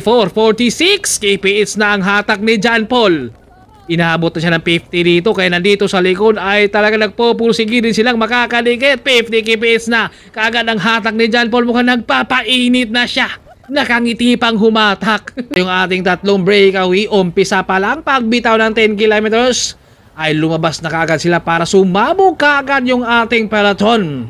44-46. KPH na ang hatak ni John Paul. Inaabot na siya ng 50 dito kaya nandito sa likod ay talaga nagpupulsigi din silang makakaligit. 50 KPH na. Kagad ang hatak ni John Paul mukhang nagpapainit na siya. Nakangiti pang humatak. Yung ating tatlong breakaway, umpisa pa lang pagbitaw ng 10 kilometers ay lumabas na kagad sila para sumabog kagad yung ating peloton.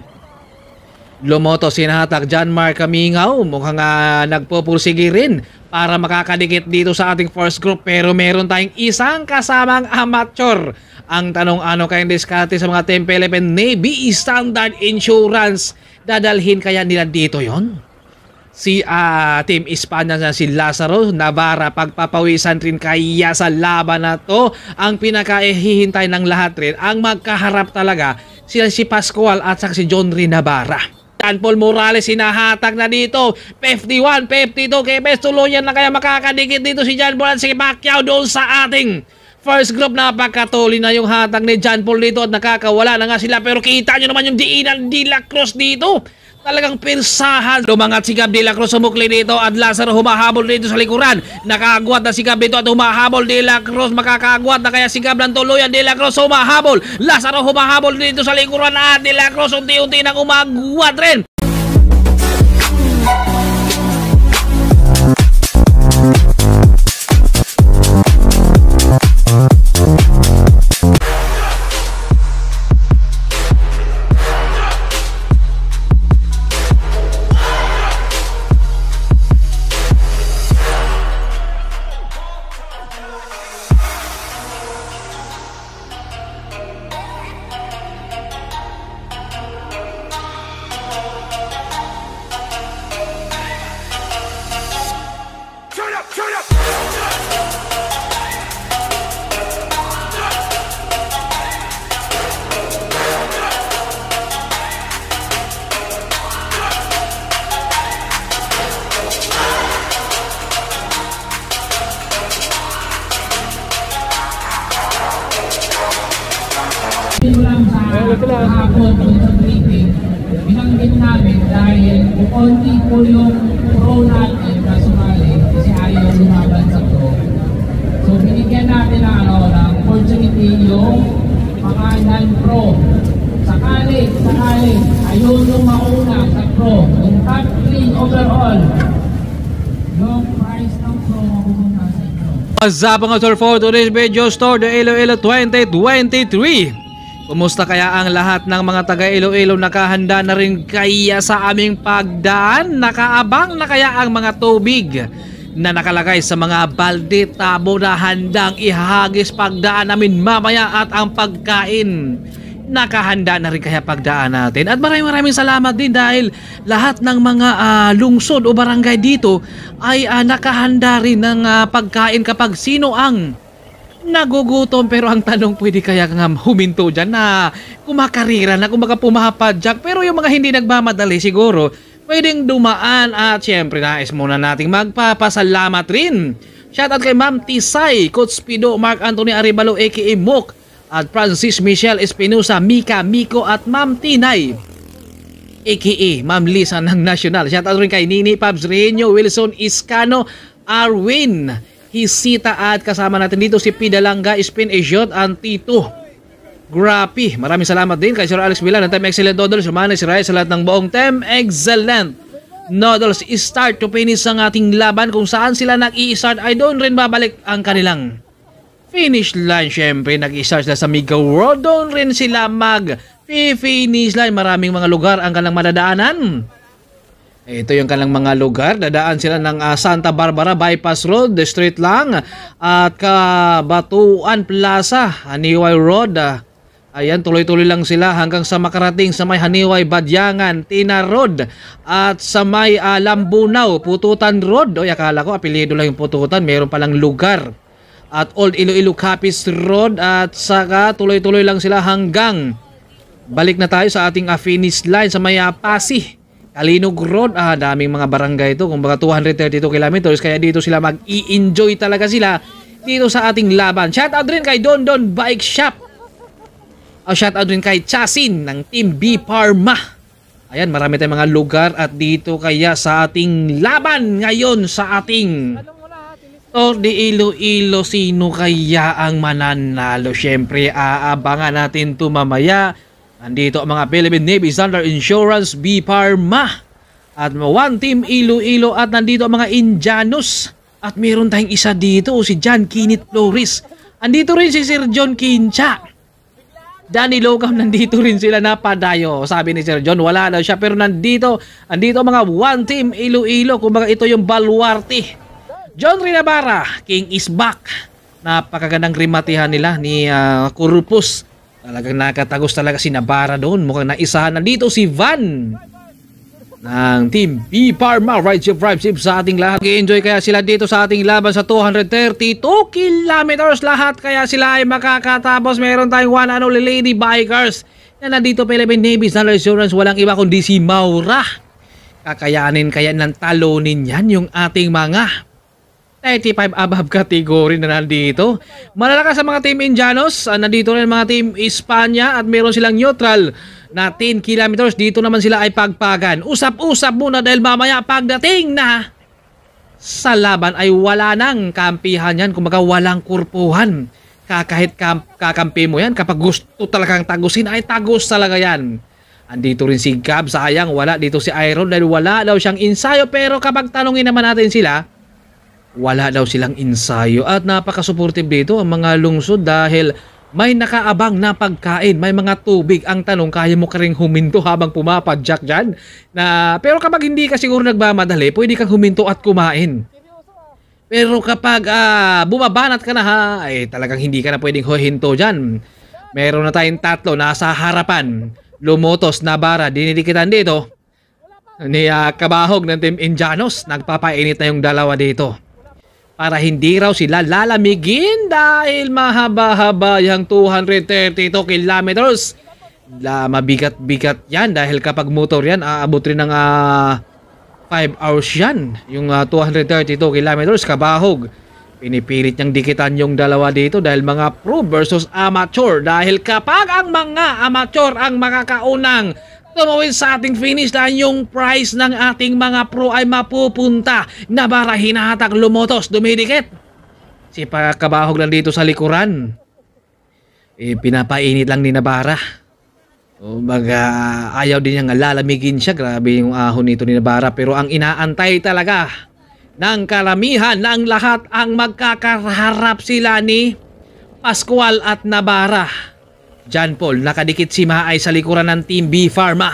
Lumoto sinatak John Mark Kamingaw. Mukhang uh, nagpupursige rin para makakadikit dito sa ating first group. Pero meron tayong isang kasamang amateur. Ang tanong ano kayang diskarte sa mga Team Philippine Navy Standard Insurance. Dadalhin kaya nila dito yon? Si uh, Team Espanya na si Lazaro Navarra pagpapawisan rin kaya sa laban na to ang pinakahihintay ng lahat rin ang magkaharap talaga sila si Pascual at saka si John Rinabara. John Paul Morales hinahatag na dito. 51, 52 kay Best Tuluyan na kaya makakadikit dito si John Paul at si Pacquiao doon sa ating First group, napakatuli na yung hatag ni John Paul dito at nakakawala na nga sila. Pero kita nyo naman yung diinan, e di Cruz dito. Talagang pinsahan. Lumangat si Gab de la Cruz sumukli dito at Lazaro humahabol dito sa likuran. Nakaagwat na si dito at humahabol de la Cruz. Makakaagwat na kaya si Gab ng tuluyan. De la Cruz humahabol. Lazaro humahabol dito sa likuran at de la Cruz unti-unti nang umagwat rin. sila. Binanggit namin dahil kukunti po yung pro natin na sumali kasi ayaw lumaban sa pro. So binigyan natin ng ano ng opportunity yung mga non-pro. Sakali, sakali, ayaw yung mauna sa pro. Yung top 3 overall, yung price ng pro mapupunta sa What's up mga Sir for today's video store, the Iloilo 2023. Kumusta kaya ang lahat ng mga taga Iloilo nakahanda na rin kaya sa aming pagdaan? Nakaabang na kaya ang mga tubig na nakalagay sa mga balde tabo na handang ihagis pagdaan namin mamaya at ang pagkain? nakahanda na rin kaya pagdaan natin. At maraming maraming salamat din dahil lahat ng mga uh, lungsod o barangay dito ay uh, nakahanda rin ng uh, pagkain kapag sino ang nagugutom pero ang tanong pwede kaya nga huminto dyan na kumakarira na kumbaga pumapadyak pero yung mga hindi nagmamadali siguro pwedeng dumaan at syempre nais muna nating magpapasalamat rin shoutout kay Ma'am Tisay Coach Pido Mark Anthony Arevalo aka Mok at Francis Michelle Espinosa Mika Miko at Ma'am Tinay aka Ma'am Lisa ng National shoutout rin kay Nini Pabs Reño Wilson Iscano Arwin Hisita at kasama natin dito si Pidalanga Spin Asiot ang Tito Grapi. Maraming salamat din kay Sir Alex Villa and Time Excellent Noodles. Sumana si Ryan sa lahat ng buong Time Excellent Noodles. Start to finish ang ating laban kung saan sila nag-i-start ay doon rin babalik ang kanilang finish line. Siyempre, nag-start i sila sa Miga World. Doon rin sila mag-finish line. Maraming mga lugar ang kanilang madadaanan. Ito yung kalang mga lugar. Dadaan sila ng uh, Santa Barbara Bypass Road, the street lang. At Kabatuan Plaza, Haniway Road. Uh, ayan, tuloy-tuloy lang sila hanggang sa makarating sa may Haniway Badyangan, Tina Road. At sa may uh, Lambunaw, Pututan Road. O, akala ko apelyido lang yung Pututan. Meron palang lugar. At Old Iloilo Capiz Road. At saka tuloy-tuloy lang sila hanggang balik na tayo sa ating uh, finish line sa may uh, Pasig. Alinog Road, ah, daming mga barangay ito, kumbaga 232 kilometers, kaya dito sila mag-i-enjoy talaga sila dito sa ating laban. Shout out rin kay Don Don Bike Shop. Oh, shout out rin kay Chasin ng Team B Parma. Ayan, marami tayong mga lugar at dito kaya sa ating laban ngayon sa ating Or di Iloilo, sino kaya ang mananalo? Siyempre, aabangan natin tumamaya mamaya Andito ang mga Philippine Navy Standard Insurance B Parma at One Team Iloilo at nandito ang mga Indianos at meron tayong isa dito si John Kinit Flores. Andito rin si Sir John Kincha. Danny Locam nandito rin sila napadayo. Sabi ni Sir John wala na siya pero nandito andito ang mga One Team Iloilo kumbaga ito yung baluarte. John Rinabara, King is back. Napakagandang rimatihan nila ni uh, ah, Kurupus Talagang nakatagos talaga si Nabara doon. Mukhang naisahan na dito si Van ng Team B e Parma Right Shift Right sa ating lahat. Nag-enjoy kaya sila dito sa ating laban sa 232 kilometers lahat kaya sila ay makakatapos. Meron tayong one and only lady bikers na nandito Philippine Navy National Insurance. Walang iba kundi si Maura. Kakayanin kaya ng talonin yan yung ating mga 35 above category na nandito. Malalakas sa mga team Indianos, ah, nandito rin mga team Espanya at meron silang neutral na 10 kilometers. Dito naman sila ay pagpagan. Usap-usap muna dahil mamaya pagdating na sa laban ay wala nang kampihan yan. Kumbaga walang kurpuhan. Kahit kakampi mo yan, kapag gusto talagang tagusin ay tagus talaga yan. Andito rin si Gab, sayang wala dito si Iron dahil wala daw siyang ensayo pero kapag tanungin naman natin sila, wala daw silang ensayo at napaka-supportive dito ang mga lungsod dahil may nakaabang na pagkain, may mga tubig. Ang tanong, kaya mo ka rin huminto habang pumapadyak dyan? Na, pero kapag hindi ka siguro nagmamadali, pwede kang huminto at kumain. Pero kapag uh, bumabanat ka na ha, ay eh, talagang hindi ka na pwedeng huhinto dyan. Meron na tayong tatlo nasa harapan. Lumotos na bara, dinidikitan dito. Ni uh, Kabahog ng Team Indianos, nagpapainit na yung dalawa dito para hindi raw sila lalamigin dahil mahaba-haba yung 232 kilometers. mabigat-bigat yan dahil kapag motor yan, aabot rin ng uh, ah, 5 hours yan. Yung uh, ah, 232 kilometers, kabahog. Pinipilit niyang dikitan yung dalawa dito dahil mga pro versus amateur. Dahil kapag ang mga amateur ang makakaunang Tumawid sa ating finish line yung price ng ating mga pro ay mapupunta na para hinahatak lumotos dumidikit. Si pagkabahog lang dito sa likuran. Eh, pinapainit lang ni Nabara. Kumbaga, ayaw din niyang lalamigin siya. Grabe yung ahon nito ni Nabara. Pero ang inaantay talaga ng karamihan ng lahat ang magkakaharap sila ni Pascual at Nabara. John Paul, nakadikit si Mahay sa likuran ng Team B Pharma.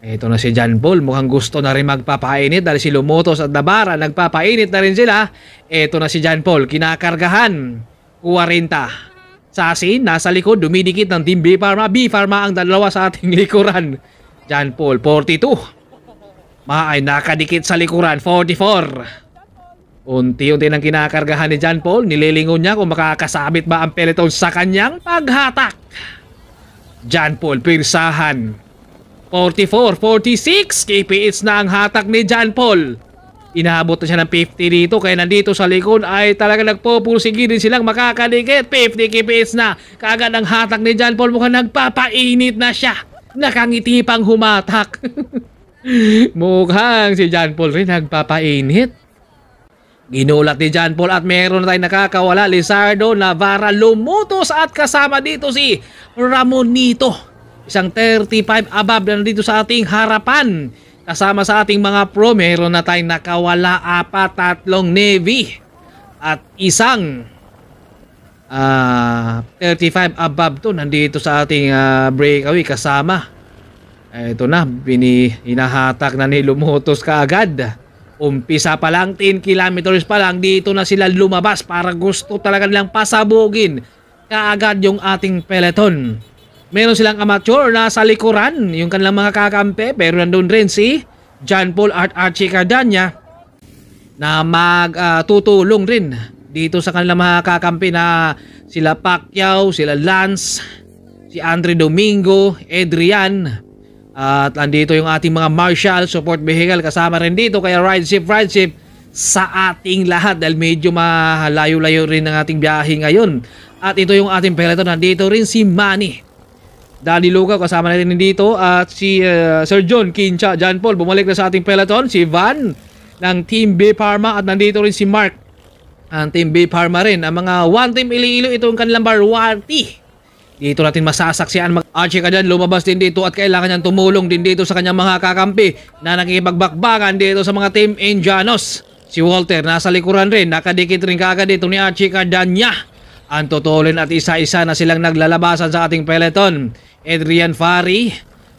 Ito na si John Paul, mukhang gusto na rin magpapainit dahil si Lumotos at Dabara nagpapainit na rin sila. Ito na si John Paul, kinakargahan, 40. Sasi, nasa likod, dumidikit ng Team B Pharma. B Pharma ang dalawa sa ating likuran. John Paul, 42. Maay nakadikit sa likuran, 44. Unti-unti nang kinakargahan ni John Paul, nililingon niya kung makakasabit ba ang peloton sa kanyang paghatak. John Paul pirsahan. 44-46, kipiits na ang hatak ni John Paul. Inaabot na siya ng 50 dito kaya nandito sa likod ay talaga nagpupulsigi din silang makakaligit. 50 kipiits na. Kagad ang hatak ni John Paul mukhang nagpapainit na siya. Nakangiti pang humatak. mukhang si John Paul rin nagpapainit. Ginulat ni John Paul at meron na tayong nakakawala Lizardo Navarra lumutos at kasama dito si Ramonito. Isang 35 above na dito sa ating harapan. Kasama sa ating mga pro, meron na tayong nakawala apat, tatlong Navy at isang uh, ah, 35 above to nandito sa ating uh, breakaway kasama. Ito na, binihinahatak na ni Lumutos kaagad. Umpisa pa lang, 10 kilometers pa lang, dito na sila lumabas para gusto talaga nilang pasabugin kaagad yung ating peloton. Meron silang amateur na sa likuran, yung kanilang mga kakampi, pero nandun rin si John Paul at Archie Cardanya na magtutulong uh, rin dito sa kanilang mga kakampi na sila Pacquiao, sila Lance, si Andre Domingo, Adrian, at andito yung ating mga marshal support vehicle kasama rin dito kaya rideship rideship sa ating lahat dahil medyo malayo-layo rin ang ating biyahe ngayon. At ito yung ating peloton. Nandito rin si Manny. Dali Luca kasama natin dito at si uh, Sir John Kincha, John Paul bumalik na sa ating peloton. Si Van ng Team B Pharma at nandito rin si Mark ang Team B Pharma rin. Ang mga One Team Iloilo, itong ang kanilang bar dito natin masasaksihan mag Archie ka lumabas din dito at kailangan niyang tumulong din dito sa kanyang mga kakampi na nakikipagbakbakan dito sa mga team Indianos. Si Walter nasa likuran rin, nakadikit rin kaagad dito ni Archie Cadanya. Ang tutulin at isa-isa na silang naglalabasan sa ating peloton. Adrian Fari,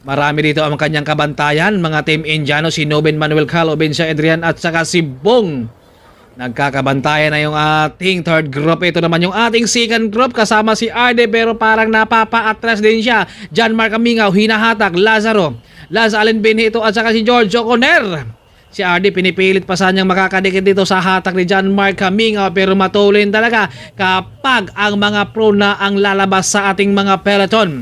marami dito ang kanyang kabantayan, mga team Indianos, si Noben Manuel Calo, Benja Adrian at saka si Bong. Nagkakabantayan na yung ating third group. Ito naman yung ating second group kasama si Arde pero parang napapa-atras din siya. John Mark Amingaw, hinahatak, Lazaro, Laz Allen Benito at saka si George O'Connor. Si Ardi pinipilit pa sanyang makakadikit dito sa hatak ni John Mark Kaminga pero matulin talaga kapag ang mga pro na ang lalabas sa ating mga peloton.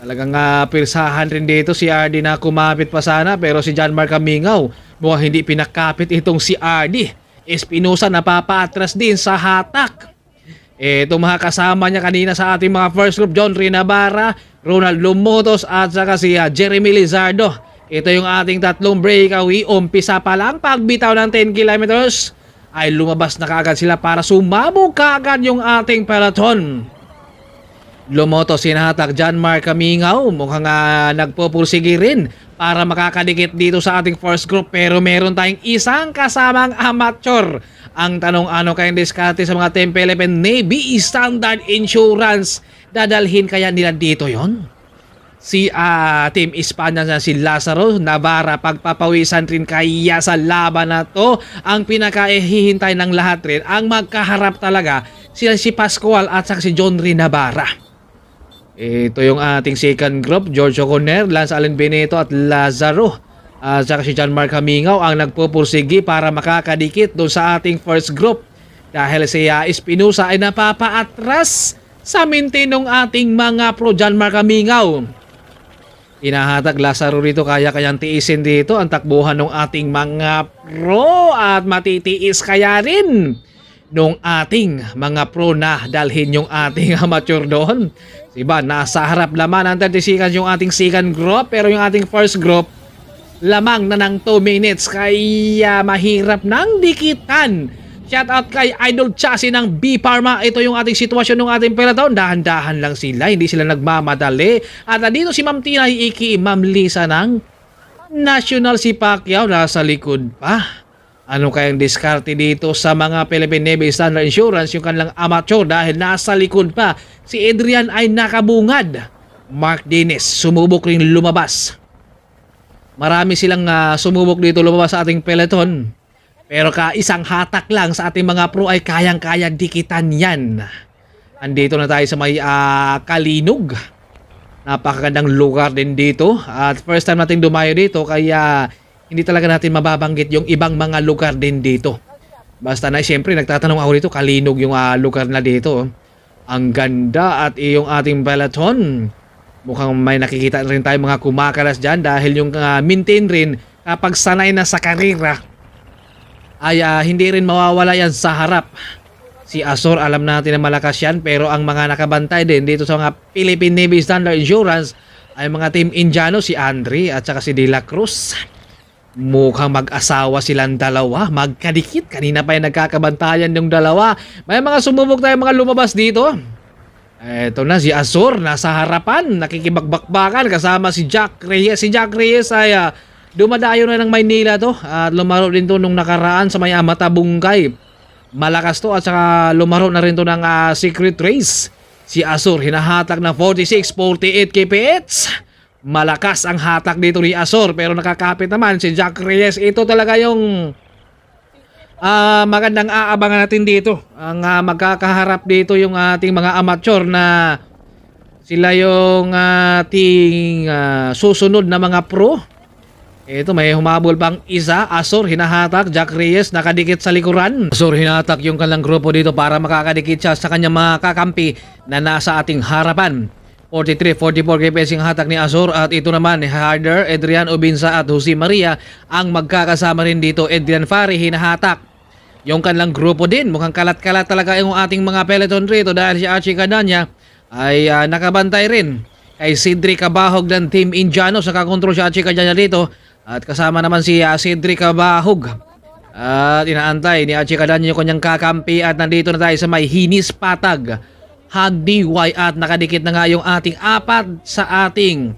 Talagang uh, pirsahan rin dito si Ardi na kumapit pa sana pero si John Mark Kamingaw mukhang hindi pinakapit itong si Ardi. Espinosa napapatras din sa hatak. Eh, Ito mga kasama niya kanina sa ating mga first group, John Rinabarra, Ronald Lumotos at saka si ah, Jeremy Lizardo. Ito yung ating tatlong breakaway. Umpisa pa lang pagbitaw ng 10 kilometers ay lumabas na kaagad sila para sumabog kaagad yung ating peloton. Lumoto si Nahatak John Mark Kamingaw. Mukhang uh, nagpupursige rin para makakadikit dito sa ating first group. Pero meron tayong isang kasamang amateur. Ang tanong ano kayang diskarte sa mga Team 11 Navy Standard Insurance. Dadalhin kaya nila dito yon? si uh, Team Espanya na si Lazaro Navarra pagpapawisan rin kaya sa laban na to ang pinakahihintay ng lahat rin ang magkaharap talaga sila si Pascual at saka si John Rin Navarra ito yung ating second group, George O'Connor, Lance Allen Benito at Lazaro. Uh, saka si John Mark Hamingaw ang nagpupursigi para makakadikit doon sa ating first group. Dahil si uh, Espinosa ay napapaatras sa minti ng ating mga pro John Mark Hamingaw. Inahatag Lazaro rito kaya kayang tiisin dito ang takbuhan ng ating mga pro at matitiis kaya rin nung ating mga pro na dalhin yung ating amateur doon. Diba, nasa harap lamang ng 30 seconds yung ating second group pero yung ating first group lamang na ng 2 minutes kaya mahirap nang dikitan. Shout out kay Idol Chassis ng B Parma. Ito yung ating sitwasyon ng ating peloton. Dahan-dahan lang sila, hindi sila nagmamadali. At dito si Ma'am Tina Iki, Ma'am Lisa ng National si Pacquiao nasa likod pa. Ano kayang diskarte dito sa mga Philippine Navy Standard Insurance yung kanilang amateur dahil nasa likod pa si Adrian ay nakabungad. Mark Dennis sumubok rin lumabas. Marami silang uh, sumubok dito lumabas sa ating peloton. Pero ka isang hatak lang sa ating mga pro ay kayang-kaya dikitan yan. Andito na tayo sa may uh, ah, Kalinog. Napakagandang lugar din dito. At first time natin dumayo dito kaya hindi talaga natin mababanggit yung ibang mga lugar din dito. Basta na siyempre nagtatanong ako dito kalinog yung uh, lugar na dito. Ang ganda at yung ating Balaton. Mukhang may nakikita rin tayo mga kumakalas dyan dahil yung uh, maintain rin kapag sanay na sa karira ay uh, hindi rin mawawala yan sa harap. Si Azor alam natin na malakas yan pero ang mga nakabantay din dito sa mga Philippine Navy Standard Insurance ay mga team Indiano si Andre at saka si De La Cruz. Mukhang mag-asawa silang dalawa. Magkadikit. Kanina pa yung nagkakabantayan yung dalawa. May mga sumubok tayong mga lumabas dito. Eto na si Azor nasa harapan, nakikibagbakbakan kasama si Jack Reyes. Si Jack Reyes ay uh, dumadayo na ng Maynila to at uh, lumaro din to nung nakaraan sa may Amatabungkay. Malakas to at saka lumaro na rin to ng uh, Secret Race. Si Azor hinahatak na 46, 48 kph. Malakas ang hatak dito ni Azor pero nakakapit naman si Jack Reyes. Ito talaga yung uh, magandang aabangan natin dito. Ang uh, magkakaharap dito yung ating mga amateur na sila yung ah, ating uh, susunod na mga pro. Ito may humabol pang isa, Azor hinahatak, Jack Reyes nakadikit sa likuran. Azor hinahatak yung kanilang grupo dito para makakadikit siya sa kanyang mga kakampi na nasa ating harapan. 43-44 kay Pesing hatak ni Azor at ito naman ni Harder, Adrian Ubinsa at Jose Maria ang magkakasama rin dito Adrian Fari hinahatak. Yung kanlang grupo din, mukhang kalat-kalat talaga yung ating mga peloton rito dahil si Archie Cadanya ay uh, nakabantay rin kay Cedric Abahog ng Team Indiano sa kakontrol si Archie Cadanya dito at kasama naman si uh, Cedric Abahog. At uh, inaantay ni Archie Cadanya yung kanyang kakampi at nandito na tayo sa may Hinis Patag handyway at nakadikit na nga yung ating apat sa ating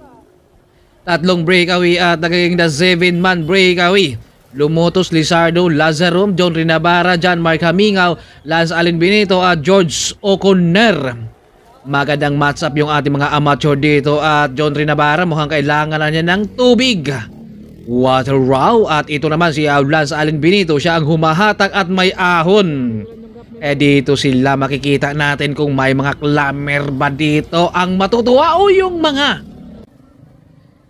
tatlong breakaway at nagiging the seven man breakaway. Lumutos, Lizardo, Lazaro, John Rinabara, John Mark Hamingaw, Lance Allen Benito at George O'Connor. Magandang matchup yung ating mga amateur dito at John Rinabara mukhang kailangan na niya ng tubig. Water row at ito naman si Lance Allen Benito siya ang humahatak at may ahon. Eh dito sila makikita natin kung may mga clammer ba dito ang matutuwa o yung mga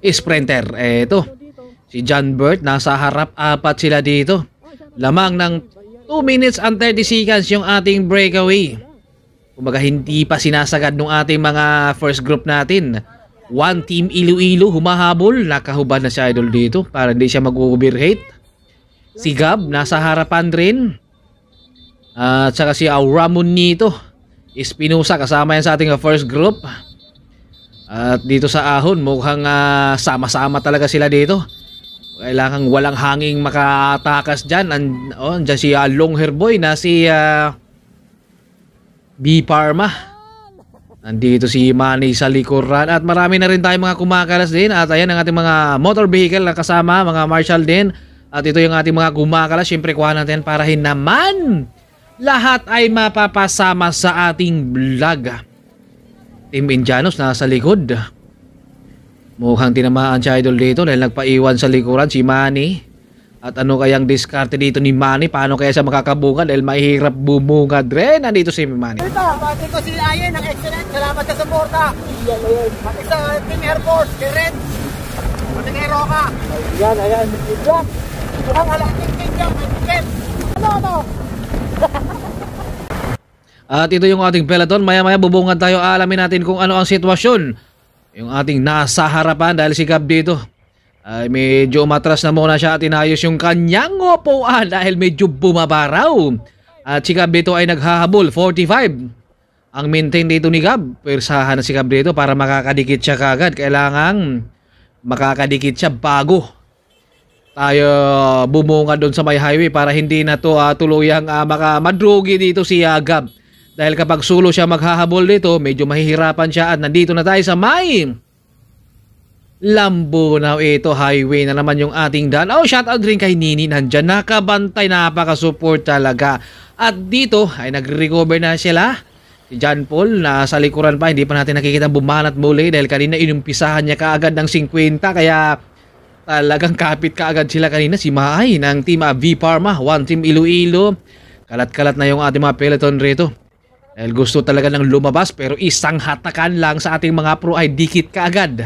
sprinter. Eto, eh, si John Burt nasa harap apat sila dito. Lamang ng 2 minutes and 30 seconds yung ating breakaway. Kumbaga hindi pa sinasagad ng ating mga first group natin. One team Iloilo humahabol. Nakahubad na si Idol dito para hindi siya mag-overheat. Si Gab nasa harapan rin. At saka si Auramon Nito Espinosa kasama yan sa ating uh, first group. At dito sa Ahon mukhang uh, sama-sama talaga sila dito. Kailangan walang hanging makatakas dyan. And, oh, dyan si uh, Longhair Boy na si uh, B. Parma. Nandito si Manny sa likuran at marami na rin tayong mga kumakalas din at ayan ang ating mga motor vehicle na kasama, mga marshal din at ito yung ating mga kumakalas, syempre kuha natin para hinaman lahat ay mapapasama sa ating vlog. Team Indianos nasa likod. Mukhang tinamaan si Idol dito dahil nagpaiwan sa likuran si Manny. At ano kayang diskarte dito ni Manny? Paano kaya siya makakabunga dahil mahirap bumunga Dre, Nandito si Manny. Dito, pati ko si Ayen, ang excellent. Salamat sa suporta. Pati sa Team Air Force, kay Red. Pati kay Roca. Ayan, ayan. Good luck. Ang alaking king yung Ano, ano? At ito yung ating peloton. Maya-maya bubungan tayo. Alamin natin kung ano ang sitwasyon. Yung ating nasa harapan dahil si Gab dito. Ay medyo matras na muna siya at inayos yung kanyang upuan dahil medyo bumabaraw. At si Gab dito ay naghahabol. 45. Ang maintain dito ni Gab. Persahan na si Gab dito para makakadikit siya kagad. Kailangan makakadikit siya bago tayo bumunga doon sa may highway para hindi na to uh, tuluyang uh, ah, maka madrugi dito si uh, Gab. Dahil kapag sulo siya maghahabol dito, medyo mahihirapan siya at nandito na tayo sa may Lambo na ito, highway na naman yung ating daan. Oh, shout out rin kay Nini, nandiyan. nakabantay, napaka-support talaga. At dito ay nagre recover na sila. Si John Paul na sa likuran pa, hindi pa natin nakikita bumanat muli dahil kanina inumpisahan niya kaagad ng 50 kaya Talagang kapit kaagad sila kanina si Mahay ng Team ah, V Parma, One Team Iloilo. Kalat-kalat na yung ating mga peloton rito. Dahil gusto talaga ng lumabas pero isang hatakan lang sa ating mga pro ay dikit kaagad.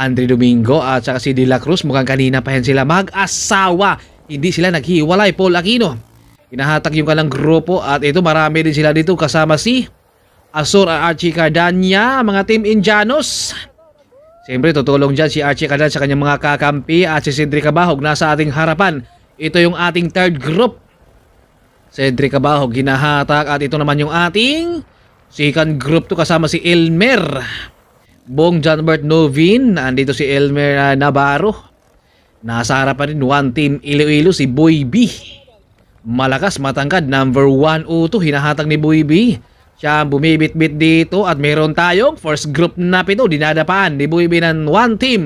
Andre Domingo at saka si De La Cruz mukhang kanina pa yan sila mag-asawa. Hindi sila naghiwalay, Paul Aquino. Hinahatak yung kalang grupo at ito marami din sila dito kasama si Azor at Archie Cardania, mga team Indianos. Siyempre, tutulong dyan si Archie Canan sa kanyang mga kakampi at si Cedric Abahog nasa ating harapan. Ito yung ating third group. Cedric Abahog hinahatak at ito naman yung ating second group to kasama si Elmer. Bong Johnbert Novin, andito si Elmer uh, Navarro. Nasa harapan rin, one team Iloilo si Boy B. Malakas, matangkad, number 102, hinahatag ni Boy B. Siya ang bumibitbit dito at meron tayong first group na pito dinadapaan Dibuibinan one team.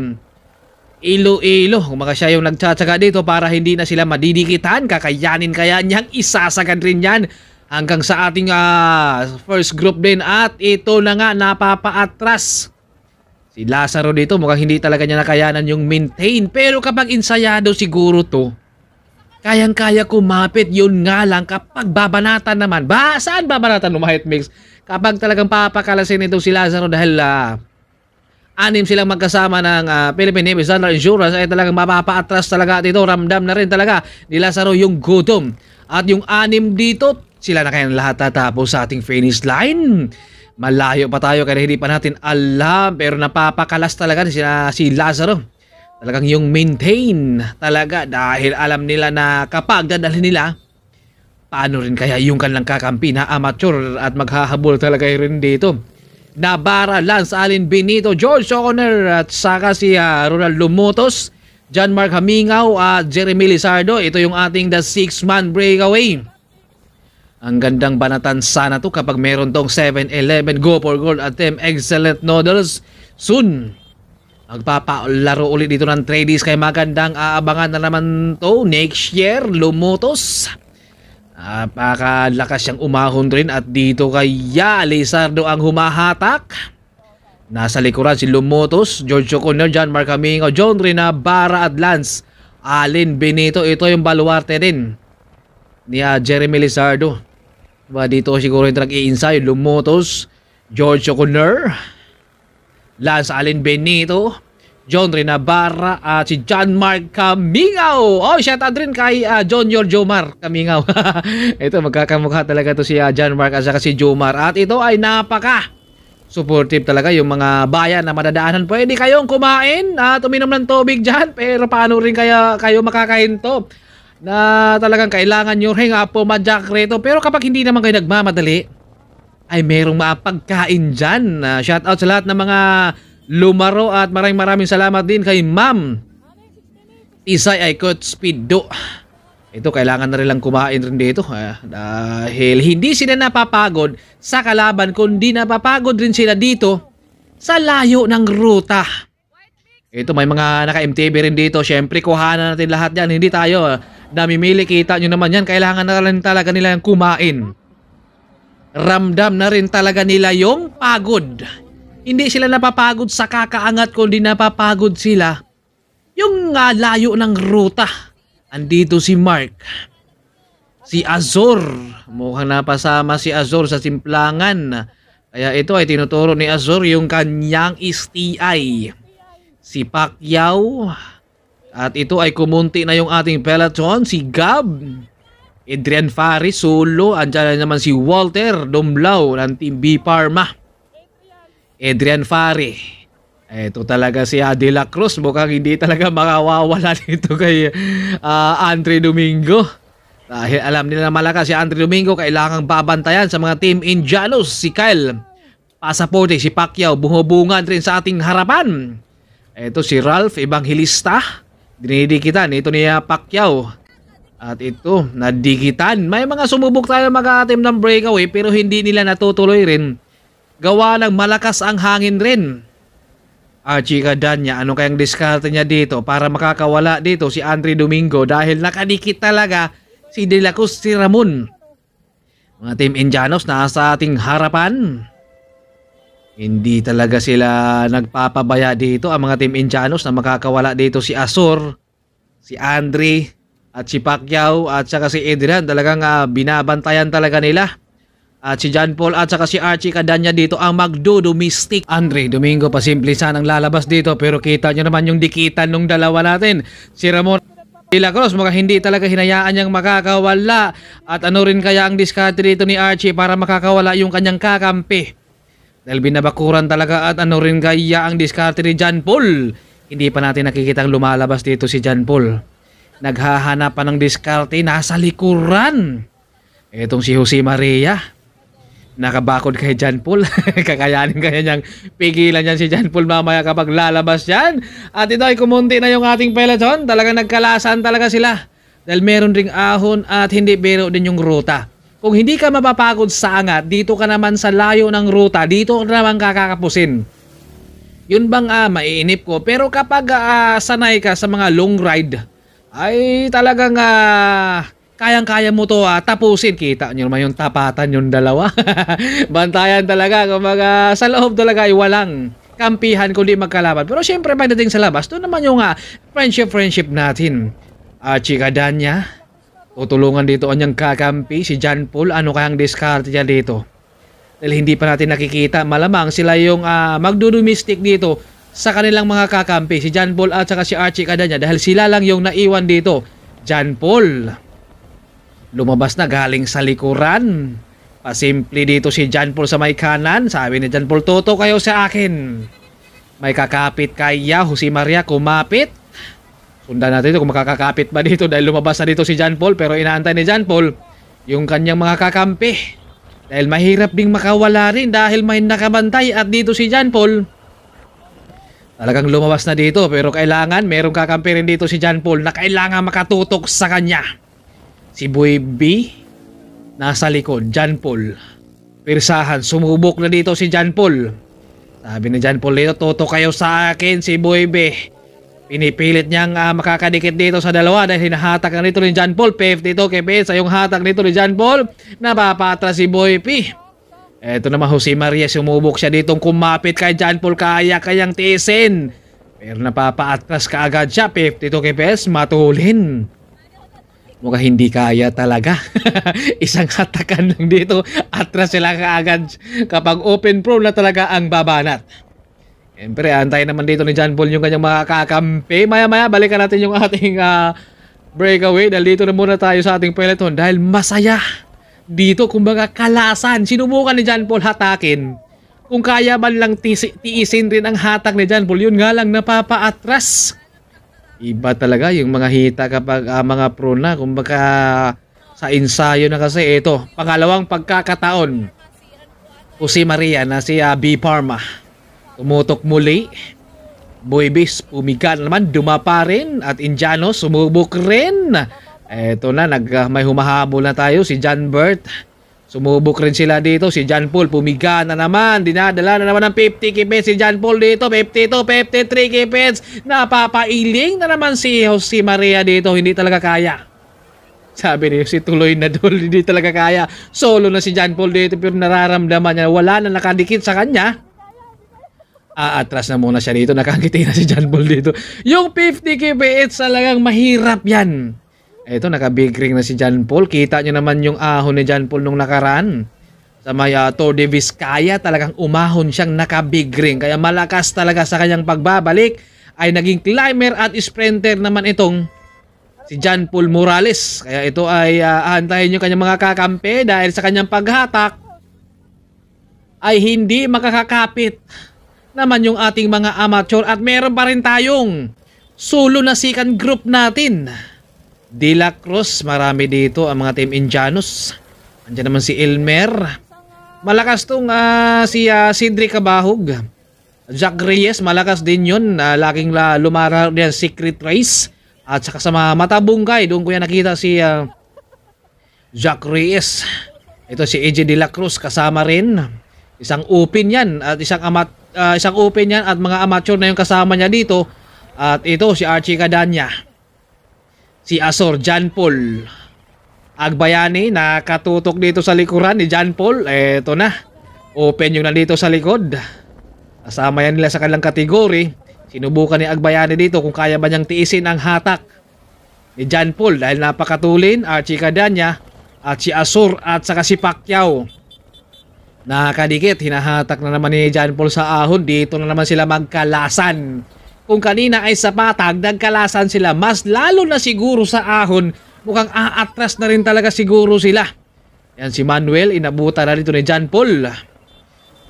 Ilo-ilo, kumaka siya yung nagtsatsaga dito para hindi na sila madidikitan, kakayanin kaya niyang isasagan rin yan hanggang sa ating uh, first group din at ito na nga napapaatras. Si Lazaro dito mukhang hindi talaga niya nakayanan yung maintain pero kapag insayado siguro to, kayang-kaya kumapit. Yun nga lang, kapag babanatan naman, ba, saan babanatan ng lumahit mix? Kapag talagang papakalasin ito si Lazaro dahil uh, anim silang magkasama ng uh, Philippine Navy Standard Insurance ay talagang mapapaatras talaga dito. Ramdam na rin talaga ni Lazaro yung gutom. At yung anim dito, sila na kayang lahat tatapos sa ating finish line. Malayo pa tayo kaya hindi pa natin alam pero napapakalas talaga si, uh, si Lazaro talagang yung maintain talaga dahil alam nila na kapag dadalhin nila paano rin kaya yung kanilang kakampi na amateur at maghahabol talaga rin dito na Nabara, Lance Alin Benito, George O'Connor at saka si uh, ah, Ronald Lumutos, John Mark Hamingaw at Jeremy Lizardo. Ito yung ating the six-man breakaway. Ang gandang banatan sana to kapag meron tong 7-11 go for goal attempt. Excellent noodles. Soon, Magpapalaro ulit dito ng tradies kay magandang aabangan na naman to next year Lumotos. Napakalakas siyang umahon rin at dito kay Lizardo ang humahatak. Nasa likuran si Lumotos, George O'Connor, John Marcamingo, John Rina, Barra at Lance. Alin Benito, ito yung baluarte din ni ah, Jeremy Lizardo. Diba, dito siguro yung nag-i-insight, Lumotos, George O'Connor, Lance Allen Benito, John Rinabarra at si John Mark Kamingaw. Oh, shout out rin kay uh, ah, John Yor Jomar Kamingaw. ito magkakamukha talaga to si uh, John Mark at si Jomar. At ito ay napaka supportive talaga yung mga bayan na madadaanan. Pwede kayong kumain at ah, uminom ng tubig diyan Pero paano rin kaya kayo makakahinto na talagang kailangan nyo rin uh, pumadyak rito. Pero kapag hindi naman kayo nagmamadali, ay merong mapagkain dyan. Uh, ah, shout out sa lahat ng mga lumaro at maraming maraming salamat din kay Ma'am Isay ay Coach Speedo. Ito, kailangan na rin lang kumain rin dito. Uh, dahil hindi sila napapagod sa kalaban, kundi napapagod rin sila dito sa layo ng ruta. Ito, may mga naka mtb rin dito. Siyempre, kuhanan natin lahat yan. Hindi tayo uh, namimili. Kita nyo naman yan. Kailangan na rin talaga nila kumain ramdam na rin talaga nila yung pagod. Hindi sila napapagod sa kakaangat kundi napapagod sila yung uh, layo ng ruta. Andito si Mark. Si Azor. Mukhang napasama si Azor sa simplangan. Kaya ito ay tinuturo ni Azor yung kanyang STI. Si Pacquiao. At ito ay kumunti na yung ating peloton. Si Gab. Adrian Faris solo, Andiyan na naman si Walter Domblao ng Team B Parma. Adrian Fari. Ito talaga si Adela Cruz. Mukhang hindi talaga makawawala dito kay uh, Andre Domingo. Dahil alam nila malakas si Andre Domingo, kailangang babantayan sa mga team in Si Kyle Pasaporte, si Pacquiao, Buhubungan rin sa ating harapan. Ito si Ralph Evangelista. Dinidikitan ito ni Pacquiao. At ito, nadikitan. May mga sumubok tayo mag-atim ng breakaway pero hindi nila natutuloy rin. Gawa ng malakas ang hangin rin. Archie Cadanya, ano kayang diskarte niya dito para makakawala dito si Andre Domingo dahil nakadikit talaga si De La Cruz, si Ramon. Mga Team Indianos na sa ating harapan. Hindi talaga sila nagpapabaya dito ang mga Team Indianos na makakawala dito si Asor, si Andre, at si Pacquiao at saka si Adrian talagang uh, binabantayan talaga nila. At si John Paul at saka si Archie Kadanya dito ang magdudumistik. Andre Domingo pa simple sanang lalabas dito pero kita nyo naman yung dikitan ng dalawa natin. Si Ramon Dela Cruz mukhang hindi talaga hinayaan niyang makakawala. At ano rin kaya ang diskarte dito ni Archie para makakawala yung kanyang kakampi. Dahil binabakuran talaga at ano rin kaya ang diskarte ni John Paul. Hindi pa natin nakikitang lumalabas dito si John Paul. Naghahanap pa ng diskarte, nasa likuran. Itong si Jose Maria. Nakabakod kay John Paul. Kakayanin kaya niyang pigilan niyan si John Paul mamaya kapag lalabas yan. At ito ay kumunti na yung ating peloton. Talagang nagkalasan talaga sila. Dahil meron ring ahon at hindi biro din yung ruta. Kung hindi ka mapapagod sa angat, dito ka naman sa layo ng ruta, dito ka naman kakakapusin yun bang ah, maiinip ko. Pero kapag ah, sanay ka sa mga long ride, ay talagang uh, kayang-kaya mo to uh, tapusin. Kita nyo naman yung tapatan yung dalawa. Bantayan talaga. Kumbaga, sa loob talaga ay walang kampihan kundi magkalaban. Pero syempre, pagdating sa labas, doon naman yung uh, ah, friendship-friendship natin. Uh, Chika Danya, tutulungan dito ang niyang kakampi, si John Paul. Ano kayang discard niya dito? Dahil hindi pa natin nakikita, malamang sila yung uh, magdudumistic dito sa kanilang mga kakampi, si John Paul at saka si Archie Cadena dahil sila lang yung naiwan dito. John Paul, lumabas na galing sa likuran. Pasimple dito si John Paul sa may kanan. Sabi ni John Paul, toto kayo sa akin. May kakapit kay Yahoo si Maria kumapit. Sundan natin ito kung makakakapit ba dito dahil lumabas na dito si John Paul pero inaantay ni John Paul yung kanyang mga kakampi. Dahil mahirap ding makawala rin dahil may nakabantay at dito si John Paul Talagang lumabas na dito pero kailangan merong kakampi rin dito si John Paul na kailangan makatutok sa kanya. Si Boy B nasa likod, John Paul. Pirsahan, sumubok na dito si John Paul. Sabi ni John Paul dito, toto kayo sa akin si Boy B. Pinipilit niyang uh, makakadikit dito sa dalawa dahil hinahatak na dito ni John Paul. 52 kay sa yung hatak nito ni John Paul, napapatras si Boy B. Eto naman Jose Maria, sumubok siya ditong kumapit kay John Paul kaya kayang tiisin. Pero napapaatras ka agad siya, 52 kpps, matulin. Mukha hindi kaya talaga. Isang hatakan lang dito, atras sila kaagad kapag open pro na talaga ang babanat. Siyempre, antay naman dito ni John Paul yung kanyang mga kakampi. Maya-maya, balikan natin yung ating uh, breakaway. Dahil dito na muna tayo sa ating peloton dahil masaya dito, kumbaga kalasan. Sinubukan ni John Paul hatakin. Kung kaya man lang tisi, tiisin rin ang hatak ni John Paul, yun nga lang napapaatras. Iba talaga yung mga hita kapag uh, mga pro na. Kumbaga sa ensayo na kasi ito, pangalawang pagkakataon. O si Maria na si uh, B. Parma. Tumutok muli. Boybis pumiga naman, dumapa rin. At Indiano sumubok rin. Eto na, nag, ah, may humahabol na tayo, si John Bert. Sumubok rin sila dito, si John Paul pumiga na naman, dinadala na naman ng 50 kipets si John Paul dito, 52, 53 kipets, napapailing na naman si Jose Maria dito, hindi talaga kaya. Sabi niya, si Tuloy na doon, hindi talaga kaya. Solo na si John Paul dito, pero nararamdaman niya, wala na nakadikit sa kanya aatras na muna siya dito. Nakangiti na si John Paul dito. Yung 50 kph talagang mahirap yan. Eto, naka-big ring na si John Paul. Kita nyo naman yung ahon ni John Paul nung nakaraan. Sa may uh, Tour de Vizcaya, talagang umahon siyang naka-big ring. Kaya malakas talaga sa kanyang pagbabalik. Ay naging climber at sprinter naman itong si John Paul Morales. Kaya ito ay uh, aantayin yung kanyang mga kakampi dahil sa kanyang paghatak ay hindi makakakapit naman yung ating mga amateur at meron pa rin tayong solo na second group natin. De La Cruz, marami dito ang mga team Indianos. Andiyan naman si Elmer. Malakas tong uh, si uh, Cedric Abahog. Jack Reyes, malakas din yun. Uh, laging la, lumara yan, Secret Race. At saka sa mga matabungkay, doon ko yan nakita si uh, Jack Reyes. Ito si AJ De La Cruz kasama rin. Isang open yan at isang amat uh, isang open yan at mga amateur na yung kasama niya dito. At ito si Archie Cadanya si Asor John Paul Agbayani na katutok dito sa likuran ni John Paul. Eto na. Open yung nandito sa likod. Kasama yan nila sa kanilang kategory. Sinubukan ni Agbayani dito kung kaya ba niyang tiisin ang hatak ni John Paul dahil napakatulin Archie Cadanya at si Asor at saka si Pacquiao. Nakadikit, hinahatak na naman ni John Paul sa ahon. Dito na naman sila magkalasan. Kung kanina ay sa patag, nagkalasan sila. Mas lalo na siguro sa ahon, mukhang aatras na rin talaga siguro sila. Yan si Manuel, inabutan na rito ni John Paul.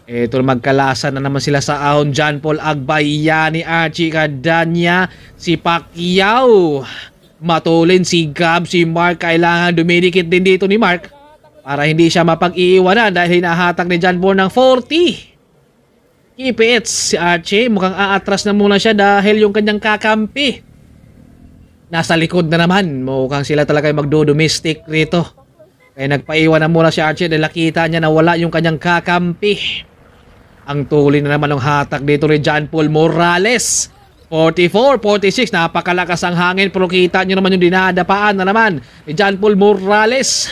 Ito magkalasan na naman sila sa ahon John Paul Agbayani, Archie Cadanya, si Pacquiao. Matulin si Gab, si Mark. Kailangan dumidikit din dito ni Mark para hindi siya mapag-iiwanan dahil hinahatak ni John Paul ng 40. Ipits, si Archie, mukhang aatras na muna siya dahil yung kanyang kakampi. Nasa likod na naman, mukhang sila talaga magdo-domestic rito. Kaya nagpaiwan na muna si Archie dahil nakita niya na wala yung kanyang kakampi. Ang tuloy na naman ng hatak dito ni John Paul Morales. 44, 46, napakalakas ang hangin pero kita niyo naman yung dinadapaan na naman ni John Paul Morales.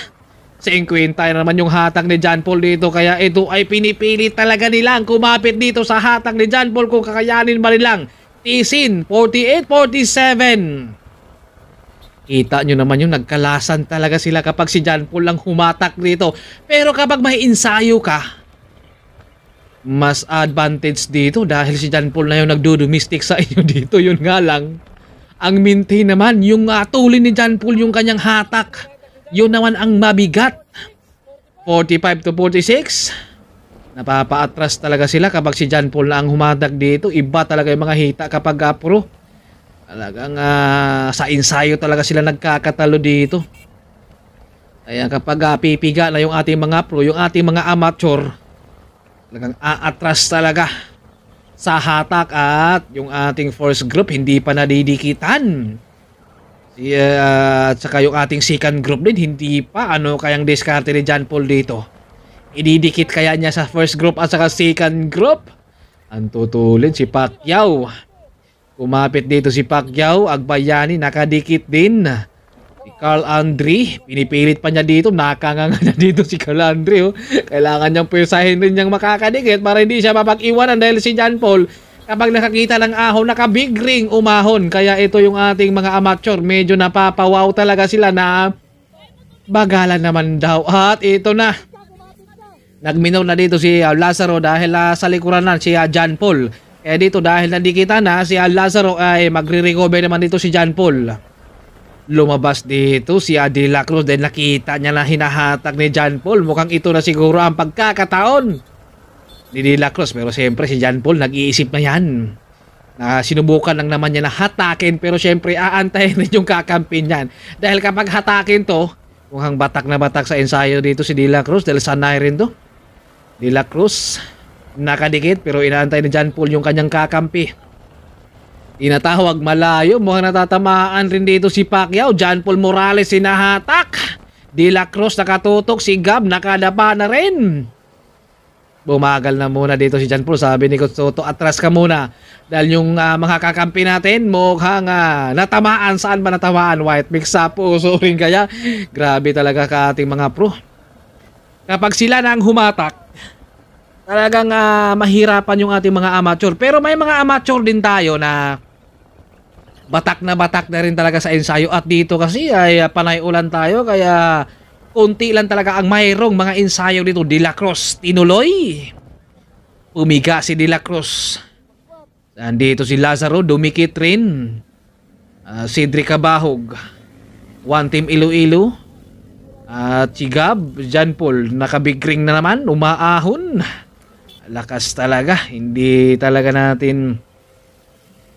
50 na naman yung hatag ni John Paul dito kaya ito ay pinipili talaga nilang kumapit dito sa hatag ni John Paul kung kakayanin ba nilang tisin 48-47 Kita nyo naman yung nagkalasan talaga sila kapag si John Paul lang humatak dito. Pero kapag may ensayo ka, mas advantage dito dahil si John Paul na yung nagdudumistik sa inyo dito. Yun nga lang, ang maintain naman, yung uh, tulin ni John Paul yung kanyang hatak yun naman ang mabigat. 45 to 46. Napapaatras talaga sila kapag si John Paul na ang humadag dito. Iba talaga yung mga hita kapag apro. Ah, talagang uh, sa ensayo talaga sila nagkakatalo dito. Kaya kapag uh, pipiga na yung ating mga pro, yung ating mga amateur, talagang aatras talaga sa hatak at yung ating force group hindi pa nadidikitan. Yeah, at saka yung ating second group din, hindi pa ano kayang diskarte ni John Paul dito. Ididikit kaya niya sa first group at saka second group? Ang tutulin si Pacquiao. Kumapit dito si Pacquiao, Agbayani nakadikit din. Si Carl Andre, pinipilit pa niya dito, nakanganga niya dito si Carl Andre. Oh. Kailangan niyang pwersahin rin niyang makakadikit para hindi siya mapag-iwanan dahil si John Paul Kapag nakakita ng ahon, big ring umahon. Kaya ito yung ating mga amateur. Medyo napapawaw talaga sila na bagalan naman daw. At ito na. Nagminaw na dito si Lazaro dahil ah, sa likuran na si ah, John Paul. Eh dito dahil nandikita na si uh, Lazaro ay magre-recover naman dito si John Paul. Lumabas dito si Adela Cruz dahil nakita niya na hinahatak ni John Paul. Mukhang ito na siguro ang pagkakataon ni Dela Cruz. Pero siyempre si John Paul nag-iisip na yan. Na sinubukan lang naman niya na hatakin pero siyempre aantayin rin yung kakampin niyan. Dahil kapag hatakin to, mukhang batak na batak sa ensayo dito si Dela Cruz dahil sanay rin to. Dela Cruz nakadikit pero inaantay ni John Paul yung kanyang kakampi. Inatawag malayo, mukhang natatamaan rin dito si Pacquiao. John Paul Morales sinahatak. Dela Cruz nakatutok, si Gab nakadapa na rin bumagal na muna dito si John Paul. Sabi ni Coach Soto, atras ka muna. Dahil yung uh, mga kakampi natin, mukhang uh, natamaan. Saan ba natamaan? White mix up, puso rin kaya. Grabe talaga ka ating mga pro. Kapag sila na ang humatak, talagang uh, mahirapan yung ating mga amateur. Pero may mga amateur din tayo na batak na batak na rin talaga sa ensayo. At dito kasi ay ah, panay ulan tayo kaya Kunti lang talaga ang mayroong mga ensayo nito, De La Cruz, tinuloy. Pumiga si De La Cruz. Nandito si Lazaro, dumikit rin. Uh, Cedric Abahog. One Team Iloilo. At uh, si Gab, John Paul, nakabigring na naman, umaahon. Lakas talaga. Hindi talaga natin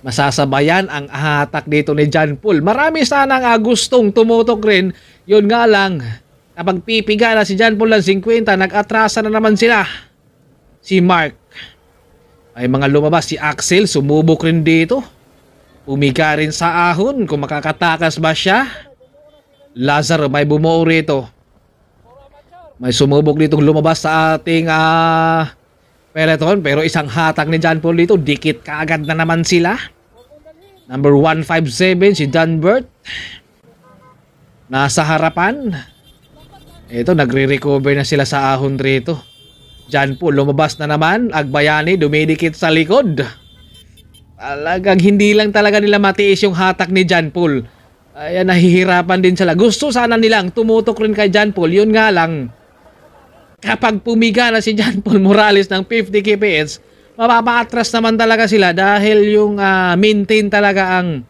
masasabayan ang hatak dito ni John Paul. Marami sanang uh, gustong tumutok rin. Yun nga lang, Kapag pipiga na si John Paul ng 50, nag-atrasa na naman sila. Si Mark. Ay mga lumabas, si Axel sumubok rin dito. Umiga rin sa ahon kung makakatakas ba siya. Lazar, may bumuo rito. May sumubok dito lumabas sa ating uh, peloton pero isang hatak ni John Paul dito. Dikit kaagad na naman sila. Number 157 si John Burt. Nasa harapan. Ito, nagre-recover na sila sa ahon rito. Dyan po, lumabas na naman. Agbayani, dumidikit sa likod. Talagang hindi lang talaga nila matiis yung hatak ni Jan Paul. Ayan, nahihirapan din sila. Gusto sana nilang tumutok rin kay Jan Paul. Yun nga lang, kapag pumiga na si Jan Paul Morales ng 50 kph, mapapaatras naman talaga sila dahil yung uh, maintain talaga ang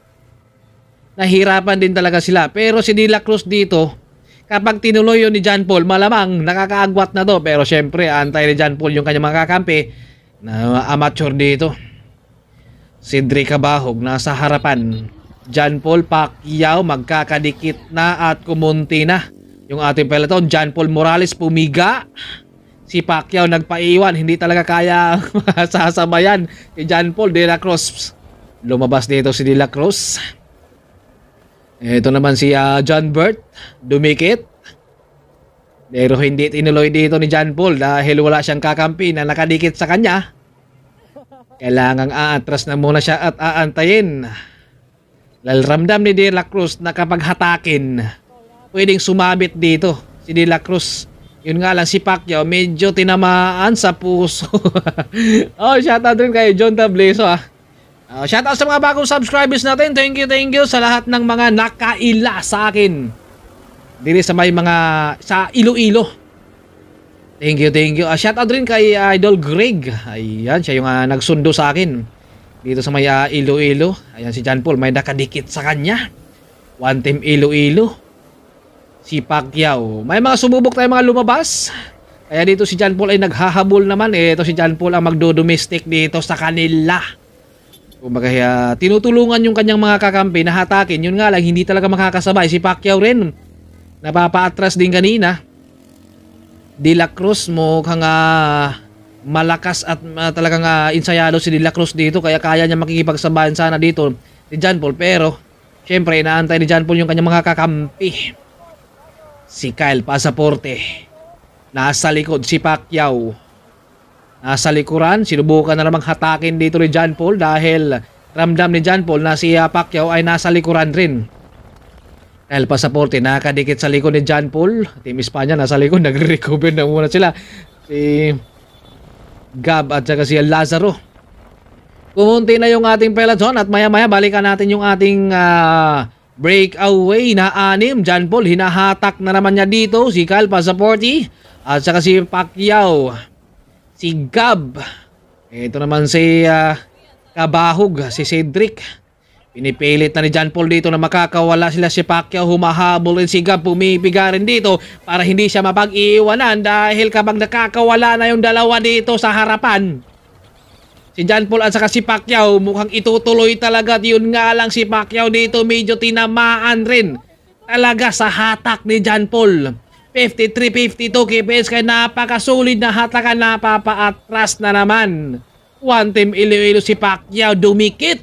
nahirapan din talaga sila. Pero si Dila Cruz dito, kapag tinuloy yun ni John Paul, malamang nakakaagwat na to. Pero syempre, antay ni John Paul yung kanyang mga kakampi na amateur dito. Si Dre Cabahog nasa harapan. John Paul Pacquiao magkakadikit na at kumunti na. Yung ating peloton, John Paul Morales pumiga. Si Pacquiao nagpaiwan, hindi talaga kaya sasabayan. Si John Paul De La Cruz. Lumabas dito si De La Cruz. Ito naman si uh, John Burt, dumikit. Pero hindi tinuloy dito ni John Paul dahil wala siyang kakampi na nakadikit sa kanya. Kailangang aatras na muna siya at aantayin. Lalramdam ni De La Cruz na kapag hatakin, pwedeng sumabit dito si De La Cruz. Yun nga lang si Pacquiao medyo tinamaan sa puso. oh, shout out rin kay John Tableso ah. Uh, ah, shout out sa mga bagong subscribers natin. Thank you, thank you sa lahat ng mga nakaila sa akin. Dili sa may mga sa Iloilo. Thank you, thank you. Uh, ah, shout out rin kay uh, Idol Greg. Ayan, siya yung uh, nagsundo sa akin dito sa may uh, Iloilo. Ayan si John Paul, may nakadikit sa kanya. One team Iloilo. Si Pacquiao. May mga sumubok tayong mga lumabas. Kaya dito si John Paul ay naghahabol naman. ito si John Paul ang magdo-domestic dito sa kanila. Kumbaga, uh, tinutulungan yung kanyang mga kakampi na hatakin. Yun nga lang, hindi talaga makakasabay. Si Pacquiao rin, napapa-atras din kanina. De La Cruz mukhang uh, malakas at uh, talagang uh, insayado si De La Cruz dito. Kaya kaya niya makikipagsabayan sana dito ni John Paul. Pero, syempre, inaantay ni John Paul yung kanyang mga kakampi. Si Kyle Pasaporte. Nasa likod si Pacquiao uh, sa likuran. Sinubukan na namang hatakin dito ni John Paul dahil ramdam ni John Paul na si uh, Pacquiao ay nasa likuran rin. El Pasaporte nakadikit sa likod ni John Paul. Team Espanya nasa likod. Nagre-recover na muna sila. Si Gab at saka si Lazaro. Kumunti na yung ating peloton at maya-maya balikan natin yung ating uh, breakaway na anim. John Paul hinahatak na naman niya dito si Kyle Pasaporte at saka si Pacquiao si Gab. Eh, ito naman si uh, Kabahog, si Cedric. Pinipilit na ni John Paul dito na makakawala sila si Pacquiao. Humahabol rin si Gab, pumipiga rin dito para hindi siya mapag-iwanan dahil kapag nakakawala na yung dalawa dito sa harapan. Si John Paul at saka si Pacquiao mukhang itutuloy talaga. Yun nga lang si Pacquiao dito medyo tinamaan rin talaga sa hatak ni John Paul. 350, 352 KPS kaya napakasolid na hatakan na papaatras na naman. One team Iloilo si Pacquiao dumikit.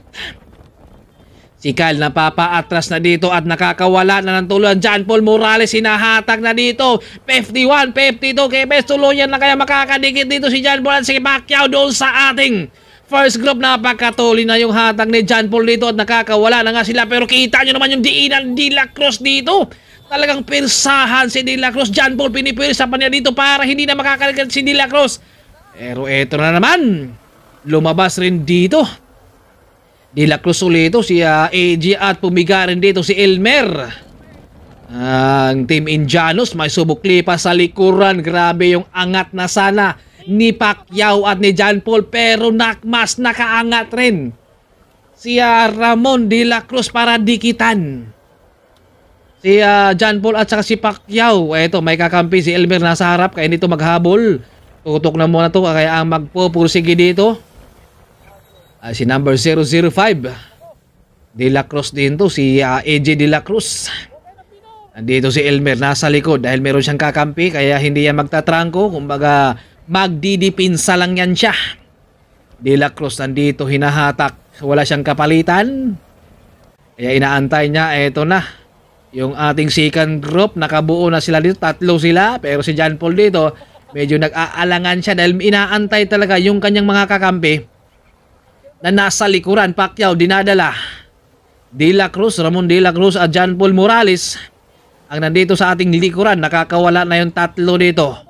Si Cal napapaatras na dito at nakakawala na ng tuloy. John Paul Morales sinahatag na dito. 51, 52 KPS tuluyan na kaya makakadikit dito si John Paul at si Pacquiao doon sa ating First group, napakatuloy na yung hatag ni John Paul dito at nakakawala na nga sila. Pero kita nyo naman yung diinan, e Dila Cross dito talagang pirsahan si Dela Cruz. John Paul pinipirsa pa niya dito para hindi na makakalikan si Dela Cruz. Pero eto na naman, lumabas rin dito. Dela La Cruz ulito si uh, ah, AG at pumiga rin dito si Elmer. Uh, ang team Indianos may subok lipas sa likuran. Grabe yung angat na sana ni Pacquiao at ni John Paul pero nakmas nakaangat rin si uh, Ramon Dela Cruz para dikitan si uh, John Paul at saka si Pacquiao. Eh, ito, may kakampi si Elmer nasa harap kaya dito maghabol. Tutok na muna to kaya ang magpupursige dito. Uh, si number 005. De La Cruz din to, si uh, ah, AJ De La Cruz. Nandito si Elmer nasa likod dahil meron siyang kakampi kaya hindi yan magtatrangko. Kumbaga magdidipinsa lang yan siya. De La Cruz nandito hinahatak. Wala siyang kapalitan. Kaya inaantay niya. Eto na. Yung ating second group, nakabuo na sila dito, tatlo sila, pero si John Paul dito, medyo nag-aalangan siya dahil inaantay talaga yung kanyang mga kakampi na nasa likuran, Pacquiao, dinadala. De La Cruz, Ramon De La Cruz at John Paul Morales ang nandito sa ating likuran, nakakawala na yung tatlo dito.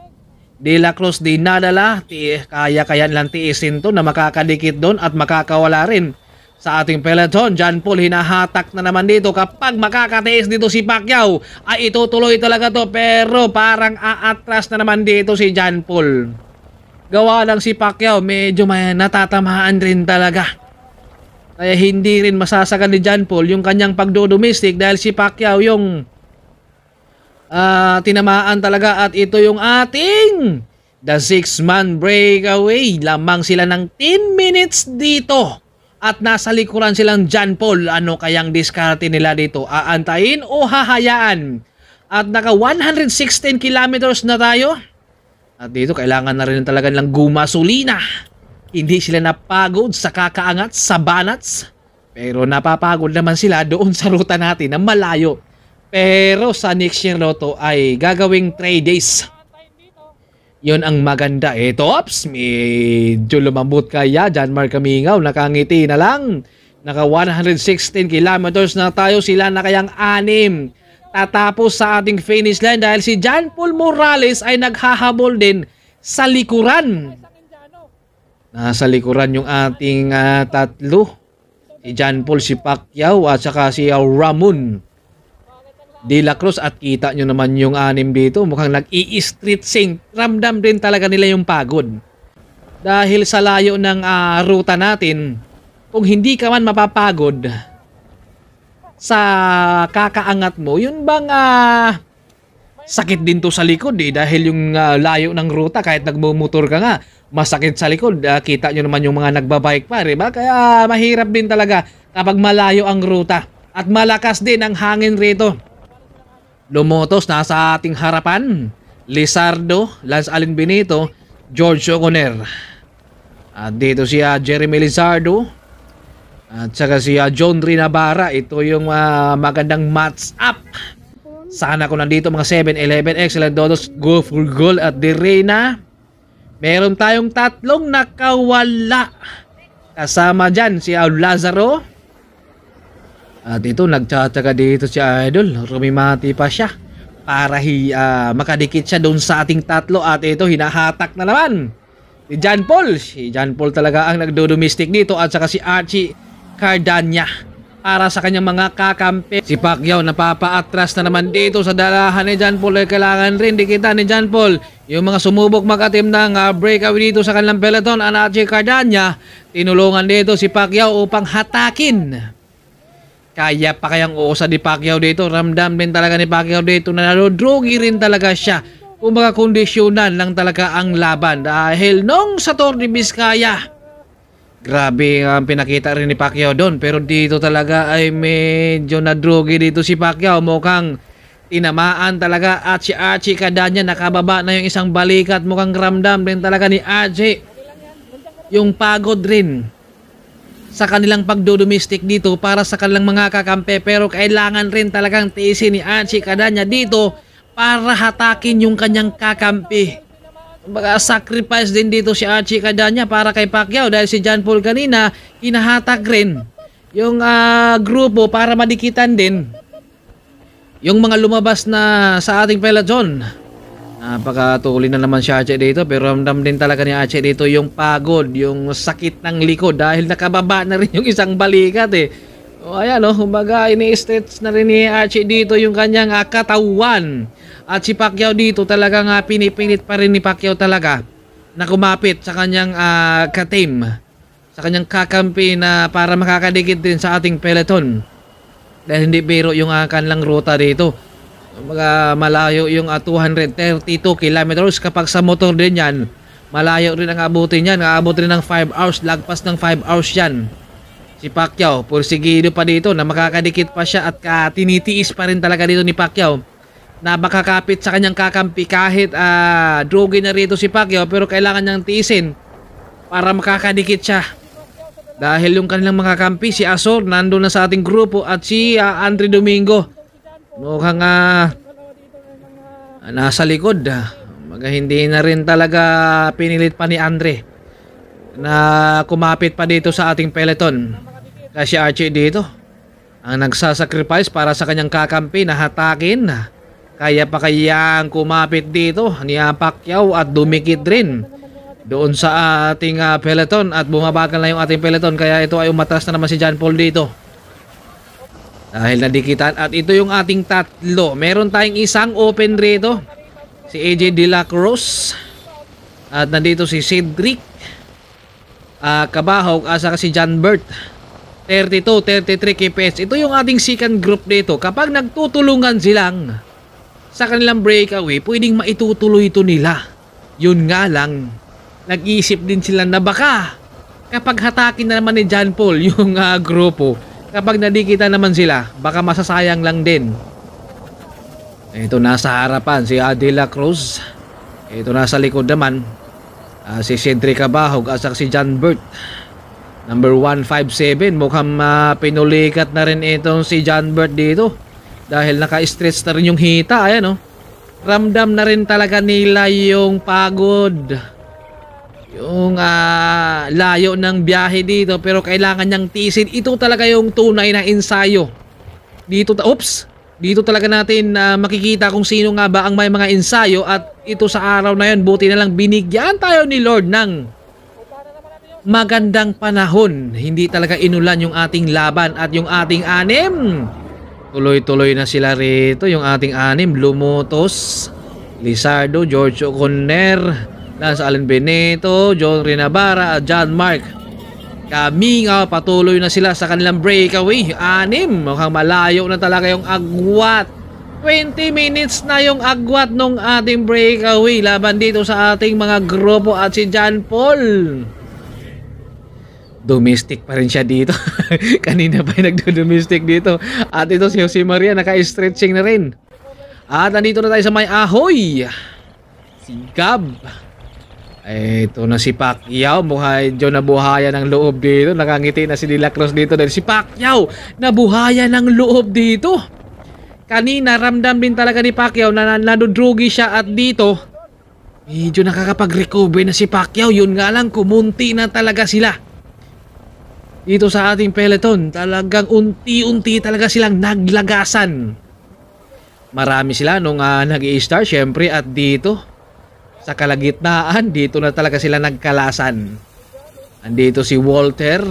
De La Cruz dinadala, kaya-kaya nilang tiisin to na makakadikit doon at makakawala rin sa ating peloton, John Paul hinahatak na naman dito. Kapag makakatiis dito si Pacquiao, ay itutuloy talaga to. Pero parang aatras na naman dito si John Paul. Gawa lang si Pacquiao, medyo may natatamaan rin talaga. Kaya hindi rin masasagan ni John Paul yung kanyang pagdodomestic dahil si Pacquiao yung uh, tinamaan talaga at ito yung ating The Six Man Breakaway. Lamang sila ng 10 minutes dito at nasa likuran silang John Paul. Ano kayang diskarte nila dito? Aantayin o hahayaan? At naka 116 kilometers na tayo. At dito kailangan na rin talaga nilang gumasolina. Hindi sila napagod sa kakaangat sa banats. Pero napapagod naman sila doon sa ruta natin na malayo. Pero sa next year loto ay gagawing 3 days Yon ang maganda. Eh, Tops, medyo lumambot kaya. Jan Mark Kamingaw, nakangiti na lang. Naka 116 kilometers na tayo. Sila na kayang anim. Tatapos sa ating finish line dahil si John Paul Morales ay naghahabol din sa likuran. Nasa likuran yung ating uh, tatlo. Si John Paul, si Pacquiao at saka si Ramon. De La Cruz at kita nyo naman yung anim dito mukhang nag-i-street sync ramdam din talaga nila yung pagod dahil sa layo ng uh, ruta natin kung hindi ka man mapapagod sa kakaangat mo yun bang uh, sakit din to sa likod eh dahil yung uh, layo ng ruta kahit nagmumotor ka nga masakit sa likod uh, kita nyo naman yung mga nagbabike pa diba kaya uh, mahirap din talaga kapag malayo ang ruta at malakas din ang hangin rito Lumotos nasa ating harapan. Lizardo, Lance Allen Benito, George O'Connor. At dito si uh, Jeremy Lizardo. At saka si uh, John Rinabara. Ito yung uh, magandang match up. Sana kung nandito mga 7-11 excellent dodos go for goal at Direna. Meron tayong tatlong nakawala. Kasama dyan si uh, Lazaro. At ito, nagtsatsaga dito si Idol. Rumimati pa siya para hi, uh, makadikit siya doon sa ating tatlo at ito hinahatak na naman Si John Paul si John Paul talaga ang nagdodomestic dito at saka si Archie Cardania para sa kanyang mga kakampi si Pacquiao napapaatras na naman dito sa dalahan ni John Paul eh, kailangan rin dikita ni John Paul yung mga sumubok mag-atim ng uh, breakaway dito sa kanilang peloton ang Archie Cardania tinulungan dito si Pacquiao upang hatakin kaya pa kayang uusa ni Pacquiao dito. Ramdam din talaga ni Pacquiao dito na nadodrogi rin talaga siya. Kumbaga kondisyonan lang talaga ang laban. Dahil nung sa Tour de Grabe ang pinakita rin ni Pacquiao doon pero dito talaga ay medyo nadrogi dito si Pacquiao mukhang tinamaan talaga At si Achi kada niya nakababa na yung isang balikat mukhang ramdam din talaga ni Achi yung pagod rin sa kanilang pagdodomestic dito para sa kanilang mga kakampe pero kailangan rin talagang tiisin ni Anchi Kadanya dito para hatakin yung kanyang kakampi. Baga sacrifice din dito si Archie Kadanya para kay Pacquiao dahil si John Paul kanina hinahatag rin yung uh, grupo para madikitan din yung mga lumabas na sa ating peloton. Napakatuloy ah, na naman si Ache dito pero ramdam din talaga ni Ache dito yung pagod, yung sakit ng likod dahil nakababa na rin yung isang balikat eh. O ayan o, oh, kumbaga ini-stretch na rin ni Ache dito yung kanyang ah, katawan. At si Pacquiao dito talaga nga uh, pinipilit pa rin ni Pacquiao talaga na kumapit sa kanyang uh, ka-team, sa kanyang kakampi na para makakadikit din sa ating peloton. Dahil hindi biro yung uh, kanilang ruta dito mga malayo yung uh, ah, 232 kilometers kapag sa motor din yan malayo rin ang abutin yan aabot rin ng 5 hours lagpas ng 5 hours yan si Pacquiao pursigido pa dito na makakadikit pa siya at uh, tinitiis pa rin talaga dito ni Pacquiao na makakapit sa kanyang kakampi kahit uh, drogi na rito si Pacquiao pero kailangan niyang tiisin para makakadikit siya dahil yung kanilang mga kampi si Azor nando na sa ating grupo at si uh, Andre Domingo mukhang uh, nasa likod uh, hindi na rin talaga pinilit pa ni Andre na kumapit pa dito sa ating peloton kasi Archie dito ang nagsasacrifice para sa kanyang kakampi na hatakin kaya pa kayang kumapit dito ni Pacquiao at dumikit rin doon sa ating uh, peloton at bumabagal na yung ating peloton kaya ito ay umatras na naman si John Paul dito dahil nadikitan at ito yung ating tatlo. Meron tayong isang open rito. Si AJ De La Cruz. At nandito si Cedric uh, Kabahog asa si John Bert. 32, 33 KPS. Ito yung ating second group dito. Kapag nagtutulungan silang sa kanilang breakaway, pwedeng maitutuloy ito nila. Yun nga lang, nag-iisip din sila na baka kapag hatakin na naman ni John Paul yung uh, grupo, kapag nadikita naman sila, baka masasayang lang din. Ito nasa harapan si Adela Cruz. Ito nasa likod naman uh, si Sentry Cabahog asak si John Burt. Number 157 mukhang uh, pinulikat na rin itong si John Burt dito dahil naka-stretch na rin yung hita ayan oh. Ramdam na rin talaga nila yung pagod yung uh, layo ng biyahe dito pero kailangan niyang tisin Ito talaga yung tunay na ensayo. Dito, ta oops, dito talaga natin uh, makikita kung sino nga ba ang may mga ensayo at ito sa araw na yon buti na lang binigyan tayo ni Lord ng magandang panahon. Hindi talaga inulan yung ating laban at yung ating anim. Tuloy-tuloy na sila rito yung ating anim. Lumotos, Lizardo, Giorgio Conner, Lance Allen Benito, John Rinabara, John Mark. Kaminga, ah, patuloy na sila sa kanilang breakaway. Anim, mukhang malayo na talaga yung agwat. 20 minutes na yung agwat nung ating breakaway laban dito sa ating mga grupo at si John Paul domestic pa rin siya dito. Kanina pa nagdo-domestic dito. At ito si Jose Maria naka-stretching na rin. At nandito na tayo sa may ahoy. Si Gab. Eh, ito na si Pacquiao, buhay, Joe nabuhaya ng loob dito. Nakangiti na si De Cruz dito dahil si Pacquiao nabuhaya ng loob dito. Kanina ramdam din talaga ni Pacquiao na nadudrugi siya at dito medyo nakakapag-recover na si Pacquiao. Yun nga lang, kumunti na talaga sila. Dito sa ating peloton, talagang unti-unti talaga silang naglagasan. Marami sila nung uh, ah, nag i star syempre at dito sa kalagitnaan dito na talaga sila nagkalasan andito si Walter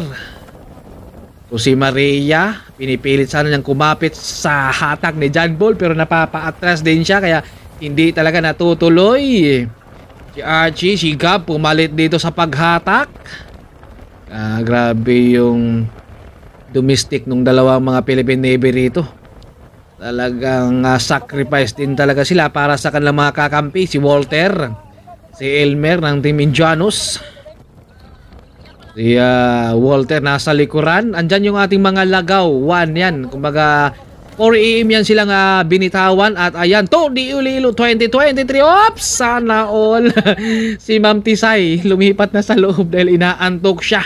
o si Maria pinipilit sana niyang kumapit sa hatak ni John Ball pero napapaatras din siya kaya hindi talaga natutuloy si Archie, si Gab pumalit dito sa paghatak ah, grabe yung domestic nung dalawang mga Philippine Navy rito talagang uh, sacrifice din talaga sila para sa kanilang mga kakampi si Walter Si Elmer ng Team Indianos. Si uh, Walter nasa likuran. Andyan yung ating mga lagaw. One yan. Kumbaga 4 AM yan silang uh, binitawan at ayan to di ulilo 2023 oops sana all si Ma'am Tisay lumipat na sa loob dahil inaantok siya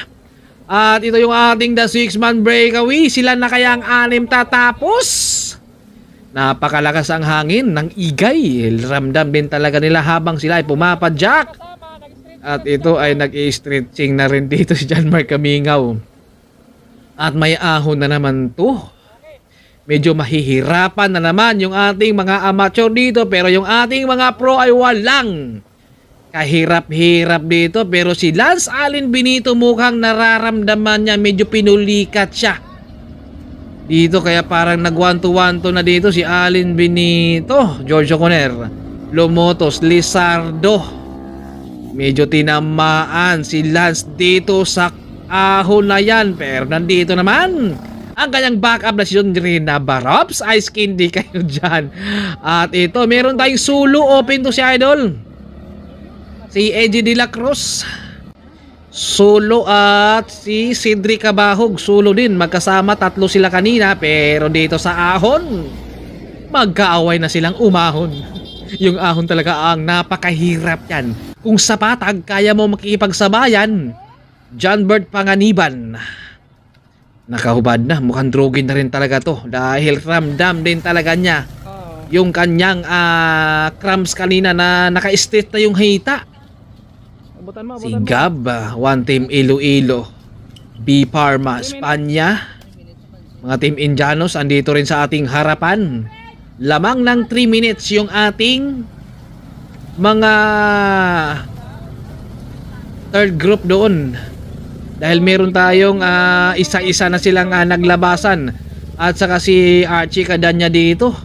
at ito yung ating the 6 man breakaway sila na kaya ang anim tatapos Napakalakas ang hangin ng igay. Ramdam din talaga nila habang sila ay pumapadyak. At ito ay nag-i-stretching na rin dito si John Mark Kamingaw. At may ahon na naman to. Medyo mahihirapan na naman yung ating mga amateur dito pero yung ating mga pro ay walang kahirap-hirap dito pero si Lance Allen Benito mukhang nararamdaman niya medyo pinulikat siya dito kaya parang nag 1 to 1 to na dito si Alin Benito, Giorgio Conner, Lomotos, Lizardo. Medyo tinamaan si Lance dito sa ahon na yan. Pero nandito naman ang kanyang backup na si John Rina Barops. Ice candy kayo dyan. At ito, meron tayong solo open to si Idol. Si Eji De La Cruz. Sulo at si Cedric Abahog. Sulo din. Magkasama tatlo sila kanina. Pero dito sa ahon, magkaaway na silang umahon. Yung ahon talaga ang napakahirap yan. Kung sa patag, kaya mo makikipagsabayan. John Bird Panganiban. Nakahubad na. Mukhang drogin na rin talaga to. Dahil ramdam din talaga niya yung kanyang uh, crumbs kanina na naka-state na yung hita Butan mo, butan si Gab, uh, one team Iloilo, B Parma, Spanya. Mga team Indianos, andito rin sa ating harapan. Lamang ng 3 minutes yung ating mga third group doon. Dahil meron tayong uh, isa-isa na silang uh, naglabasan. At saka si Archie Cadanya dito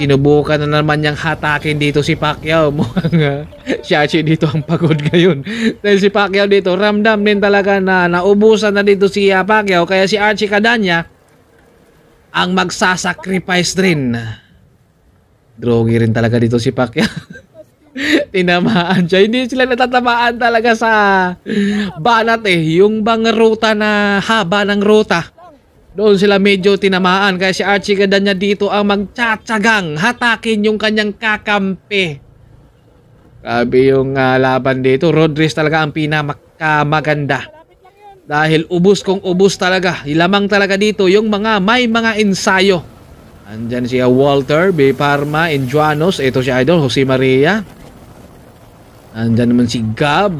Sinubukan na naman niyang hatakin dito si Pacquiao. Mukhang uh, ah, Shachi dito ang pagod ngayon. Dahil si Pacquiao dito, ramdam din talaga na naubusan na dito si uh, Pacquiao. Kaya si Archie Cadanya ang magsasacrifice rin. Drogi rin talaga dito si Pacquiao. Tinamaan siya. Hindi sila natatamaan talaga sa banat eh. Yung bang ruta na haba ng ruta doon sila medyo tinamaan kaya si Archie niya dito ang ah, magtsatsagang hatakin yung kanyang kakampi. Grabe yung uh, laban dito. Rodriguez talaga ang pinakamaganda. Dahil ubus kong ubus talaga. Ilamang talaga dito yung mga may mga ensayo. Andyan siya Walter, B. Parma, Injuanos. Ito si Idol, Jose Maria. Andyan naman si Gab.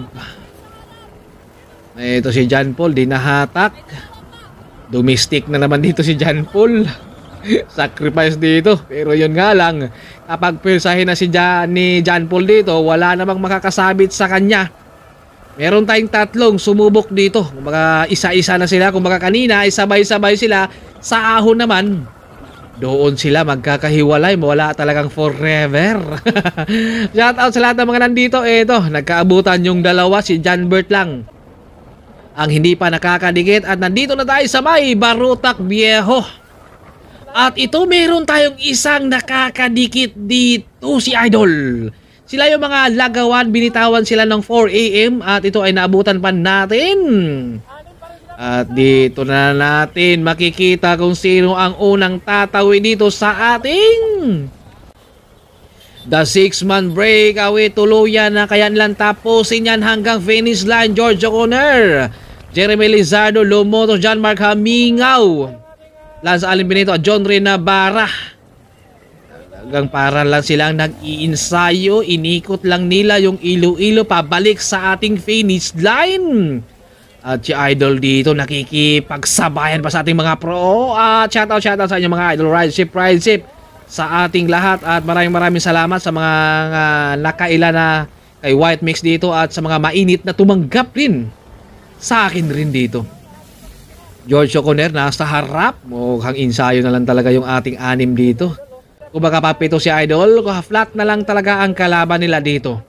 Ito si John Paul, dinahatak. Dinahatak. Domestic na naman dito si John Paul. Sacrifice dito. Pero yun nga lang, kapag pirsahin na si John, ni John Paul dito, wala namang makakasabit sa kanya. Meron tayong tatlong sumubok dito. Mga isa-isa na sila. Kumbaga kanina, sabay-sabay sila. Sa ahon naman, doon sila magkakahiwalay. Wala talagang forever. Shoutout sa lahat ng mga nandito. Eto, nagkaabutan yung dalawa, si John Bert lang ang hindi pa nakakadikit at nandito na tayo sa may Barutak Viejo. At ito meron tayong isang nakakadikit dito si Idol. Sila yung mga lagawan, binitawan sila ng 4 a.m. at ito ay naabutan pa natin. At dito na natin makikita kung sino ang unang tatawi dito sa ating The six-man break away tuluyan na kaya nilang tapusin yan hanggang finish line George O'Connor. Jeremy Lizardo, Lomoto, John Mark Hamingaw, Lance Allen Benito at John Rina Barra. Hanggang para lang silang nag-iinsayo, inikot lang nila yung ilo-ilo pabalik sa ating finish line. At si Idol dito nakikipagsabayan pa sa ating mga pro. At shout out, shout out sa inyo mga Idol. Ride Rideship, rideship sa ating lahat. At maraming maraming salamat sa mga uh, ah, nakaila na kay White Mix dito at sa mga mainit na tumanggap rin sa akin rin dito. George O'Connor nasa harap. Mukhang insayo na lang talaga yung ating anim dito. Kung baka papito si Idol, flat na lang talaga ang kalaban nila dito.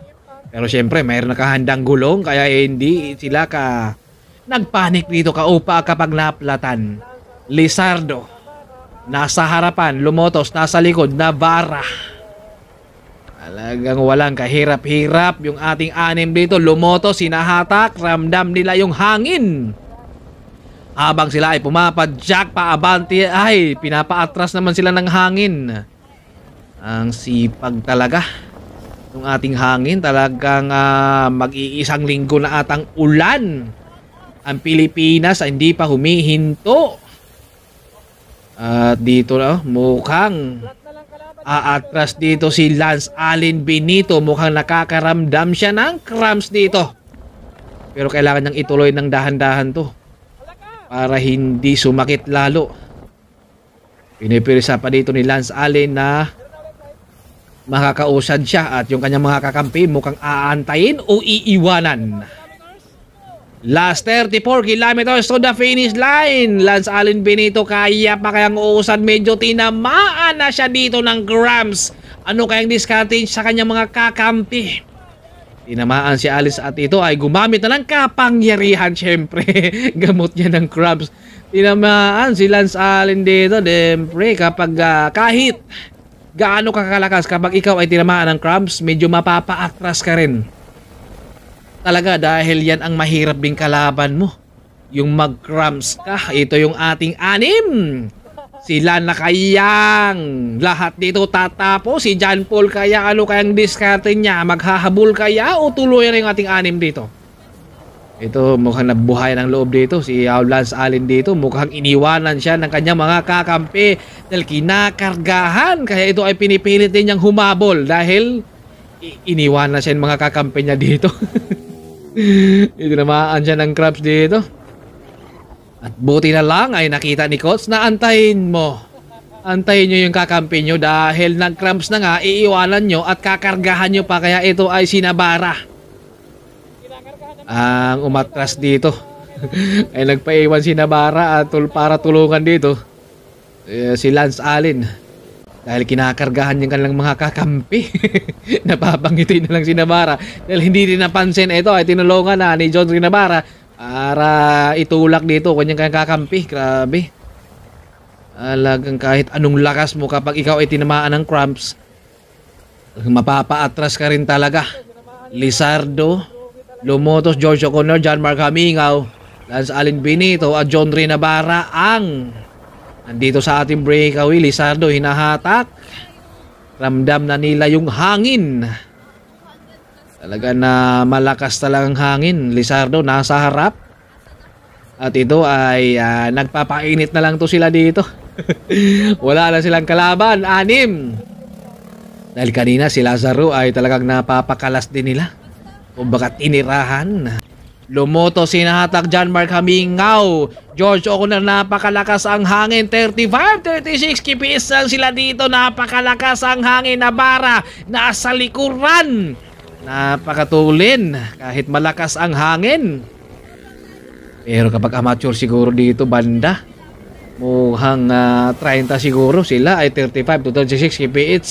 Pero syempre, mayroon nakahandang gulong kaya eh, hindi sila ka nagpanik dito kaupa kapag naplatan. Lizardo, nasa harapan, lumotos, nasa likod, na bara. Talagang walang kahirap-hirap yung ating anim dito. Lumoto, sinahatak, ramdam nila yung hangin. Habang sila ay pumapadyak paabante ay pinapaatras naman sila ng hangin. Ang sipag talaga ng ating hangin. Talagang uh, mag-iisang linggo na atang ulan. Ang Pilipinas ay hindi pa humihinto. At uh, dito na uh, mukhang Aatras dito si Lance Allen Benito. Mukhang nakakaramdam siya ng cramps dito. Pero kailangan niyang ituloy ng dahan-dahan to. Para hindi sumakit lalo. Pinipirisa pa dito ni Lance Allen na makakausad siya at yung kanyang mga kakampi mukhang aantayin o iiwanan. Last 34 kilometers to the finish line. Lance Allen Benito kaya pa kayang uusan. Medyo tinamaan na siya dito ng grams. Ano kayang disadvantage sa kanyang mga kakampi? Tinamaan si Alice at ito ay gumamit na ng kapangyarihan syempre. Gamot niya ng crumbs. Tinamaan si Lance Allen dito. Siyempre kapag uh, kahit gaano kakalakas kapag ikaw ay tinamaan ng crumbs, medyo mapapa mapapaatras ka rin. Talaga dahil yan ang mahirap ding kalaban mo. Yung mag-cramps ka, ito yung ating anim. Sila nakayang. Lahat dito tatapo. Si John Paul kaya ano kayang diskarte niya? Maghahabol kaya o tuloy na yung ating anim dito? Ito mukhang nabuhay ng loob dito. Si Lance Allen dito mukhang iniwanan siya ng kanyang mga kakampi dahil kinakargahan. Kaya ito ay pinipilit din niyang humabol dahil iniwanan siya ng mga kakampi niya dito. Itinamaan siya ng crabs dito. At buti na lang ay nakita ni Coach na antayin mo. Antayin nyo yung kakampi nyo dahil nag-cramps na nga, iiwanan nyo at kakargahan nyo pa kaya ito ay sinabara. Ang umatras dito ay nagpaiwan sinabara at tul para tulungan dito eh, si Lance Allen. Dahil kinakargahan niya kanilang mga kakampi. Napapangiti na lang si Nabara. Dahil hindi rin napansin ito ay tinulungan na ni John Nabara para itulak dito kanyang kakampi. Grabe. Alagang kahit anong lakas mo kapag ikaw ay tinamaan ng cramps, mapapaatras ka rin talaga. Lizardo, Lumotos, George O'Connor, John Mark Hamingaw, Lance Allen Benito at John Rinabara ang Andito sa ating break, Awi, Lizardo, hinahatak. Ramdam na nila yung hangin. Talaga na malakas talagang hangin. Lizardo, nasa harap. At ito ay uh, nagpapainit na lang to sila dito. Wala na silang kalaban. Anim. Dahil kanina si Lazaro ay talagang napapakalas din nila. O baka tinirahan. Lumoto si Nahatak John Mark Hamingaw. George Okunar, napakalakas ang hangin. 35, 36 kipis lang sila dito. Napakalakas ang hangin na bara. Nasa likuran. Napakatulin. Kahit malakas ang hangin. Pero kapag amateur siguro dito, banda. Mukhang uh, ah, 30 siguro sila ay 35 to 36 kph.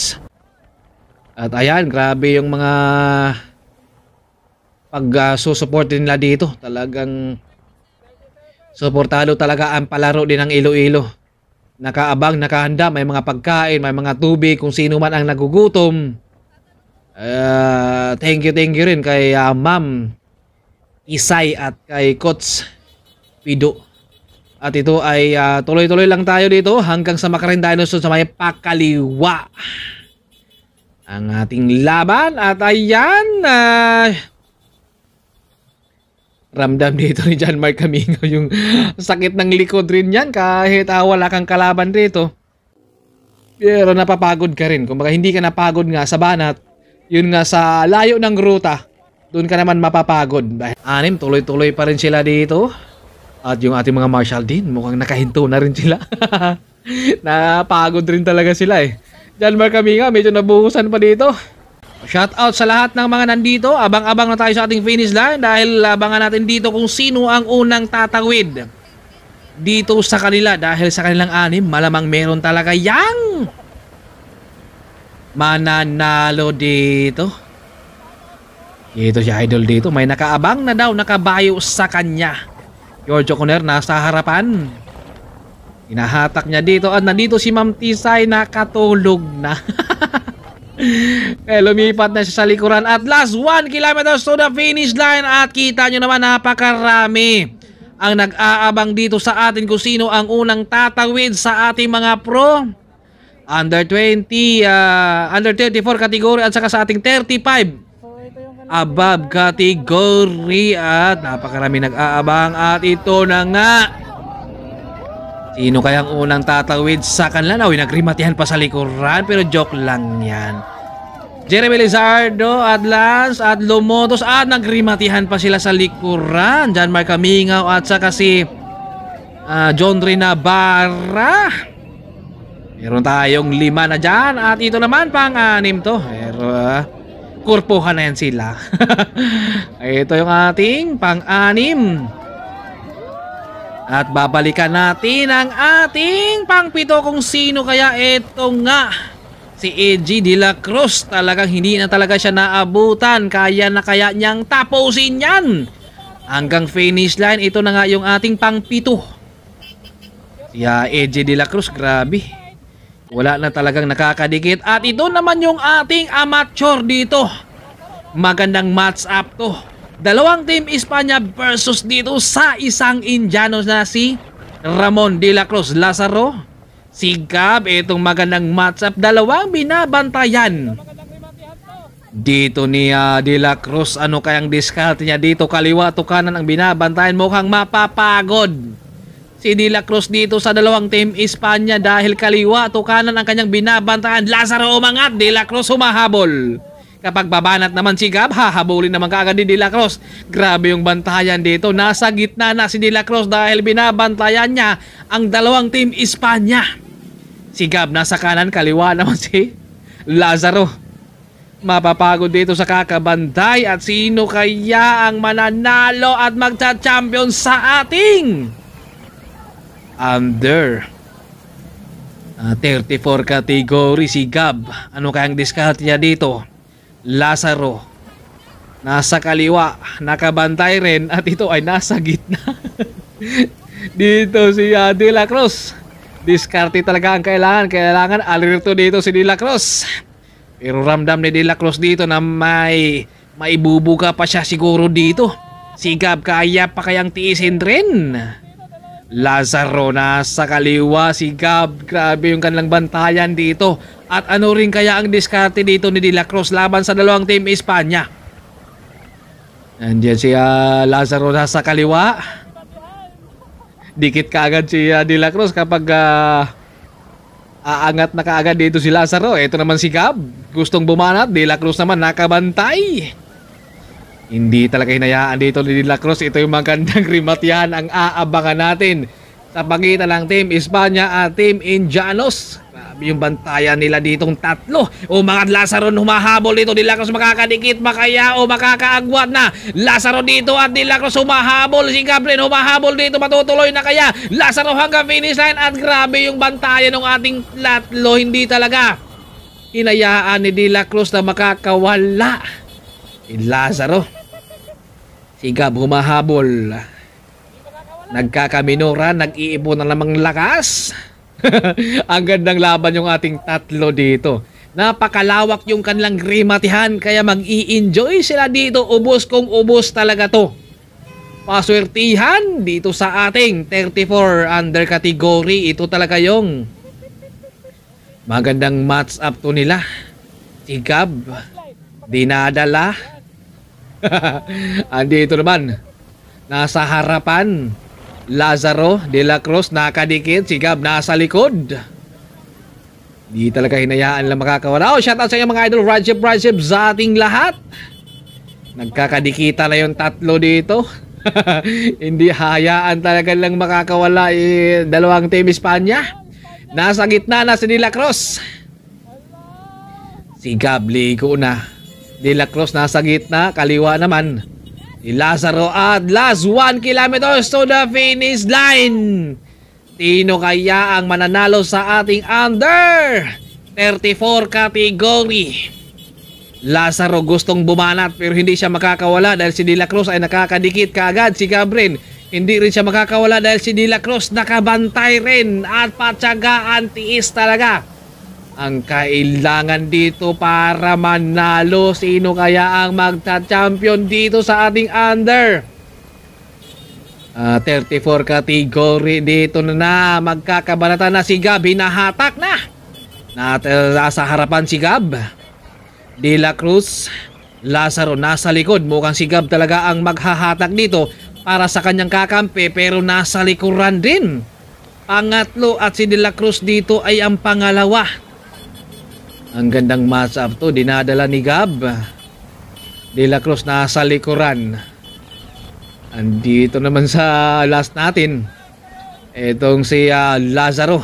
At ayan, grabe yung mga pag uh, nila dito. Talagang Suportado talaga ang palaro din ng Iloilo. Nakaabang, nakahanda, may mga pagkain, may mga tubig, kung sino man ang nagugutom. Uh, thank you, thank you rin kay uh, Ma'am Isay at kay Coach Pido. At ito ay ah, tuloy-tuloy uh, tuloy -tuloy lang tayo dito hanggang sa Makarin Dinosaur sa may pakaliwa. Ang ating laban at ayan, uh, ramdam dito ni John Mark Camingo yung sakit ng likod rin yan kahit ah, wala kang kalaban dito. Pero napapagod ka rin. Kumbaga hindi ka napagod nga sa banat. Yun nga sa layo ng ruta, doon ka naman mapapagod. anim, tuloy-tuloy pa rin sila dito. At yung ating mga marshal din, mukhang nakahinto na rin sila. napagod rin talaga sila eh. John Mark Camingo, medyo nabuhusan pa dito. Shout out sa lahat ng mga nandito. Abang-abang na tayo sa ating finish line dahil abangan natin dito kung sino ang unang tatawid dito sa kanila dahil sa kanilang anim malamang meron talaga yang mananalo dito. Dito si Idol dito. May nakaabang na daw, nakabayo sa kanya. Giorgio Conner nasa harapan. Inahatak niya dito at nandito si Ma'am Tisay nakatulog na. eh, lumipat na siya sa likuran. At last 1 kilometers to the finish line. At kita nyo naman napakarami ang nag-aabang dito sa atin kung sino ang unang tatawid sa ating mga pro under 20 uh, ah, under 34 kategory at saka sa ating 35 above category at napakarami nag-aabang at ito na nga Sino kayang unang tatawid sa kanlanaw? Nagrimatihan pa sa likuran pero joke lang yan. Jeremy Lizardo at Lance at Lumotos at nagrimatihan pa sila sa likuran. John Mark Camingaw at saka si uh, John Rinabara. Meron tayong lima na dyan at ito naman pang-anim to. Pero uh, kurpuhan na yan sila. ito yung ating pang-anim. At babalikan natin ang ating pangpito kung sino kaya ito nga. Si AG De La Cruz talagang hindi na talaga siya naabutan. Kaya na kaya niyang tapusin yan. Hanggang finish line, ito na nga yung ating pangpito. Si AG ah, De La Cruz, grabe. Wala na talagang nakakadikit. At ito naman yung ating amateur dito. Magandang match up to Dalawang team Espanya versus dito sa isang Indiano na si Ramon de la Cruz Lazaro. Sigab, itong magandang matchup. Dalawang binabantayan. Dito ni uh, De La Cruz, ano kayang diskarte niya dito? Kaliwa to kanan ang binabantayan. Mukhang mapapagod. Si De La Cruz dito sa dalawang team Espanya dahil kaliwa to kanan ang kanyang binabantayan. Lazaro umangat, De La Cruz humahabol. Kapag babanat naman si Gab, hahabulin naman kaagad ni De La Cruz. Grabe yung bantayan dito. Nasa gitna na si De La Cruz dahil binabantayan niya ang dalawang team Espanya. Si Gab nasa kanan, kaliwa naman si Lazaro. Mapapagod dito sa kakabanday at sino kaya ang mananalo at magta-champion sa ating under uh, ah, 34 category si Gab. Ano kayang discount niya dito? Lazaro. Nasa kaliwa, nakabantay rin at ito ay nasa gitna. dito si uh, De La Cruz. Diskarte talaga ang kailangan. Kailangan alerto dito si De La Cruz. Pero ramdam ni De La Cruz dito na may maibubuga pa siya siguro dito. Sigab kaya pa kayang tiisin rin. Lazaro nasa kaliwa sigab Grabe yung kanilang bantayan dito. At ano rin kaya ang diskarte dito ni De La Cruz laban sa dalawang team Espanya? Andiyan si uh, Lazaro na sa kaliwa. Dikit kaagad si uh, De La Cruz kapag uh, aangat na kaagad dito si Lazaro. Ito naman si Gab. Gustong bumanat. De La Cruz naman nakabantay. Hindi talaga hinayaan dito ni De La Cruz. Ito yung magandang rimatyan ang aabangan natin sa pagitan ng Team Espanya at Team Indianos yung bantayan nila ditong tatlo. O mga Lazaro humahabol dito. Dila Lacros makakadikit, makaya o makakaagwat na. Lazaro dito at Dila Lacros humahabol. Si Kaplan humahabol dito. Matutuloy na kaya. Lazaro hanggang finish line at grabe yung bantayan ng ating tatlo. Hindi talaga inayaan ni Dila Cruz na makakawala. si Lazaro. Si Gab humahabol. Nagkakaminuran, nag-iipon na lamang lakas. Ang gandang laban yung ating tatlo dito. Napakalawak yung kanilang grimatihan kaya mag-i-enjoy sila dito. Ubos kong ubos talaga to. Paswertihan dito sa ating 34 under category. Ito talaga yung magandang match up to nila. Si dinadala. Andito naman, nasa harapan Lazaro de la Cruz nakadikit. Si Gab nasa likod. Di talaga hinayaan lang makakawala. Oh, shoutout sa inyo mga idol. Rajib, Rajib sa ating lahat. Nagkakadikita na yung tatlo dito. Hindi hayaan talaga lang makakawala eh, dalawang team Espanya. Nasa gitna na si De La Cruz. Si Gab, ligo na. De La Cruz nasa gitna, kaliwa naman ni Lazaro at last 1 kilometers to the finish line. Sino kaya ang mananalo sa ating under 34 category? Lazaro gustong bumanat pero hindi siya makakawala dahil si Dela Cruz ay nakakadikit kaagad si Gabrin. Hindi rin siya makakawala dahil si Dela Cruz nakabantay rin at patsaga antiis talaga. Ang kailangan dito para manalo, sino kaya ang magta-champion dito sa ating under? Uh, ah, 34 category dito na na magkakabalata na si Gab hinahatak na nasa harapan si Gab De La Cruz Lazaro nasa likod mukhang si Gab talaga ang maghahatak dito para sa kanyang kakampi pero nasa likuran din pangatlo at si De La Cruz dito ay ang pangalawa ang gandang match up to dinadala ni Gab. De La Cruz nasa likuran. Andito naman sa last natin. Itong si uh, Lazaro.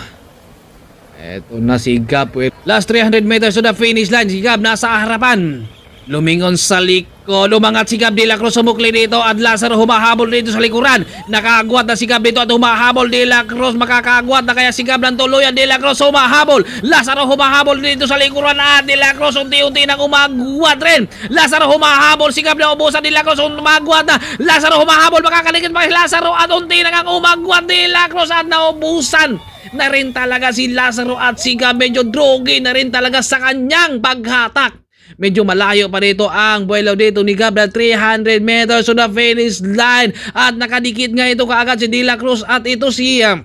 Ito na si Gab. Last 300 meters to the finish line. Si Gab nasa harapan. Lumingon sa liko, lumangat si Gabriel de Cruz, sumukli dito at Lazaro humahabol dito sa likuran. Nakaagwat na si Gab dito at humahabol de la Cruz, makakaagwat na kaya si Gab ng tuluyan. De la Cruz humahabol, Lazaro humahabol dito sa likuran at De la Cruz unti-unti nang umagwat rin. Lazaro humahabol, si Gab na ubusan De la Cruz, umagwat na. Lazaro humahabol, makakaligid pa si Lazaro at unti nang umagwat De la Cruz at naubusan na rin talaga si Lazaro at si Gab medyo drogi na rin talaga sa kanyang paghatak. Medyo malayo pa rito ang buelo dito ni Gabriel 300 meters to the finish line at nakadikit nga ito kaagad si De La Cruz at ito si uh,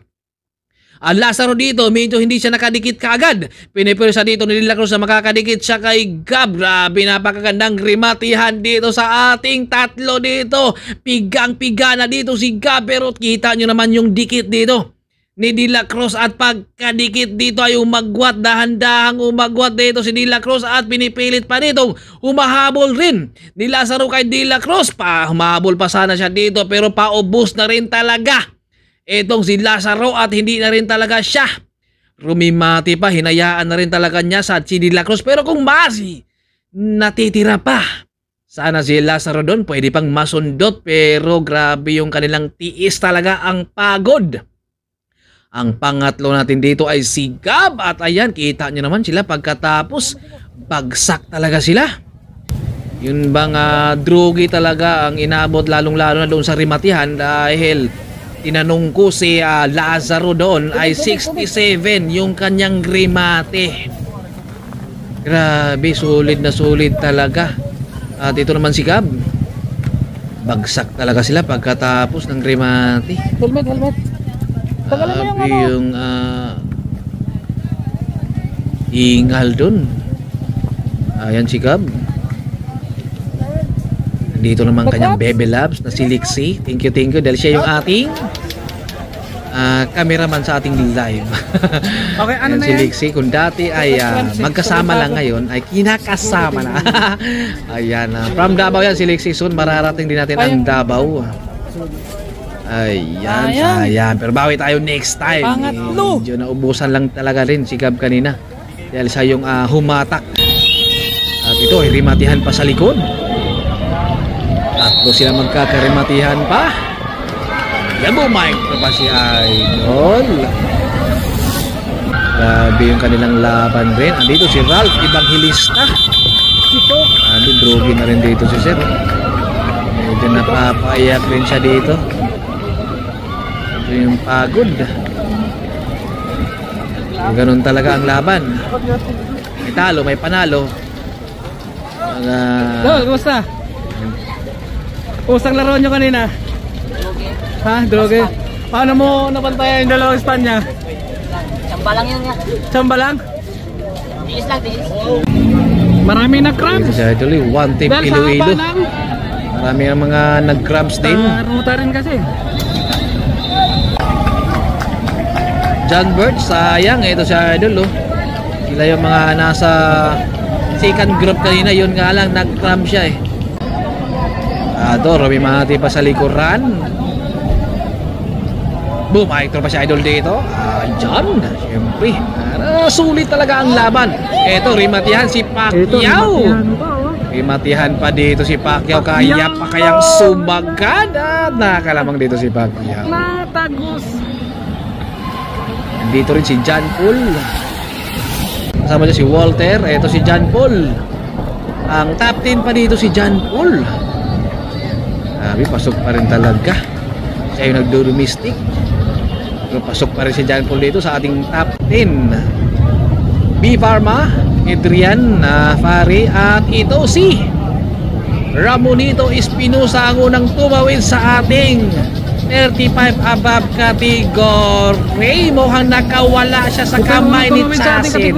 Lazaro dito, medyo hindi siya nakadikit kaagad. sa dito ni Lila Cruz na makakadikit siya kay Gabra. Pinapakagandang grimatihan dito sa ating tatlo dito. Pigang-piga na dito si Gab, pero kita nyo naman yung dikit dito ni Dila La Cruz at pagkadikit dito ay umagwat, dahan-dahang umagwat dito si Dila La Cruz at pinipilit pa dito umahabol rin ni Lazaro kay Dila La Cruz pa humahabol pa sana siya dito pero paubos na rin talaga itong si Lazaro at hindi na rin talaga siya rumimati pa hinayaan na rin talaga niya sa si Dila La Cruz pero kung masi natitira pa sana si Lazaro doon pwede pang masundot pero grabe yung kanilang tiis talaga ang pagod ang pangatlo natin dito ay si Gab at ayan kita nyo naman sila pagkatapos bagsak talaga sila. Yun bang uh, drugi talaga ang inabot lalong lalo na doon sa rimatihan dahil tinanong ko si uh, Lazaro doon ay 67 yung kanyang rimate. Grabe sulit na solid talaga. At ito naman si Gab. Bagsak talaga sila pagkatapos ng rimate. Helmet, helmet. Tanggalin mo yung ano. Yung uh, ah, ingal dun. Ayan si Gab. Dito naman kanyang Bebe Labs na si Lixie. Thank you, thank you. Dahil siya yung ating uh, cameraman sa ating live. okay, ano na si Lixie. Kung dati ay uh, magkasama lang ngayon, ay kinakasama na. Ayan. Uh, from Davao yan si Lixie. Soon mararating din natin ang Davao. Ayan, ayan. ayan. Pero bawi tayo next time. Pangatlo. Eh, medyo naubusan lang talaga rin si Gab kanina. Dahil sa yung uh, ah, humatak. At ito, rimatihan pa sa likod. Tatlo sila magkakarimatihan pa. Yan bumike pa ba si Idol? Grabe yung kanilang laban rin. Andito si Ralph, Evangelista. Ito. Ah, drogi na rin dito si Sir. Medyo napapaiyak rin siya dito yung pagod ganun talaga ang laban may talo, may panalo Mga... Ah, Dol, kumusta? Usang laro nyo kanina? Ha? Droge? Paano mo napantayan yung dalawang stand niya? Chambalang yun nga Chambalang? Tiis lang, tiis Marami na cramps Actually, eh. one team Iloilo Marami ang mga nag-cramps din Ruta rin kasi John Birch, sayang ito si Idol oh. Sila yung mga nasa second group kanina, yun nga lang nag-cram siya eh. Ado, Romy Mahati pa sa likuran. Boom, actor pa si Idol dito. Ah, John, siyempre. Ah, sulit talaga ang laban. Ito, rimatihan si Pacquiao. Rimatihan oh. pa dito si Pacquiao. Kaya pa kayang sumagad. At nakalamang dito si Pacquiao. Matagos. Nandito rin si John Paul. Kasama niya si Walter. Ito si John Paul. Ang top 10 pa dito si John Paul. Sabi, pasok pa rin talaga. Siya yung nagdurumistic. Pero pasok pa rin si John Paul dito sa ating top 10. B. Pharma, Adrian, uh, Fari, at ito si Ramonito Espinosa ang unang tumawid sa ating 35 above category. Mukhang nakawala siya sa kamay ni Chasin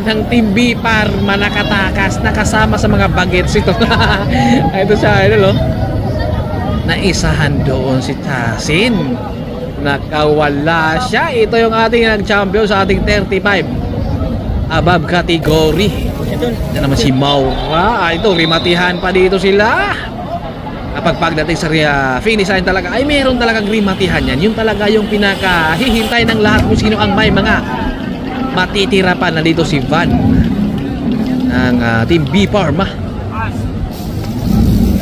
ng Team B Parma nakatakas nakasama sa mga bagets ito. ito siya, ano lo? Oh. Naisahan doon si Chasin. Nakawala siya. Ito yung ating nag-champion sa ating 35 above category. Ito naman si Maura. Ah, ito, rimatihan pa dito sila kapag pagdating sa uh, finish line talaga ay meron talaga grimatihan yan yung talaga yung pinakahihintay ng lahat kung sino ang may mga matitira pa na dito si Van ng uh, ah, team B Parma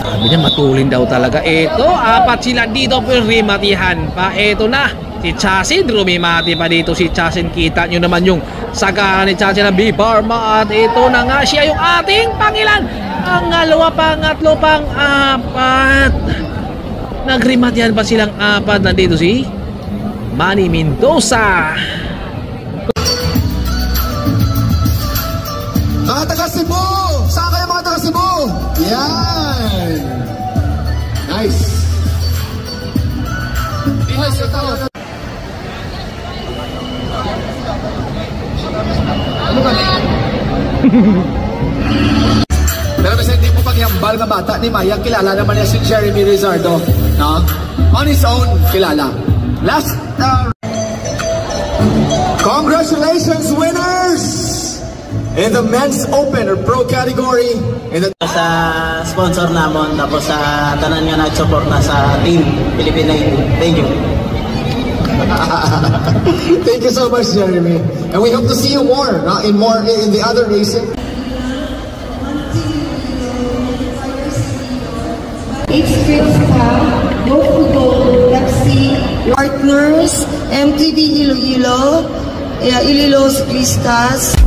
sabi niya matulin daw talaga ito apat sila dito pero rimatihan pa ito na si Chasin lumimati pa dito si Chasin kita nyo naman yung saga ni Chasin ng B-Barma at ito na nga siya yung ating pangilan ang pangalawa, pangatlo, pang-apat nagrimatihan pa silang apat nandito si Manny Mendoza mga taga Cebu saan kayo mga taga Cebu yeah. Pero kasi hindi mo paghihambal na bata ni Maya, kilala naman niya si Jeremy Rizardo. No? On his own, kilala. Last, uh, Congratulations, winners! In the men's open or pro category. In the sa sponsor namon, tapos sa tanan nga nag-support na sa team, Pilipina Thank you. Thank you so much, Jeremy. And we hope to see you more, not in more in the other racing. H-Fields Cup, Gokugo, Partners, MTV Iloilo, uh, Iloilo Ciclistas.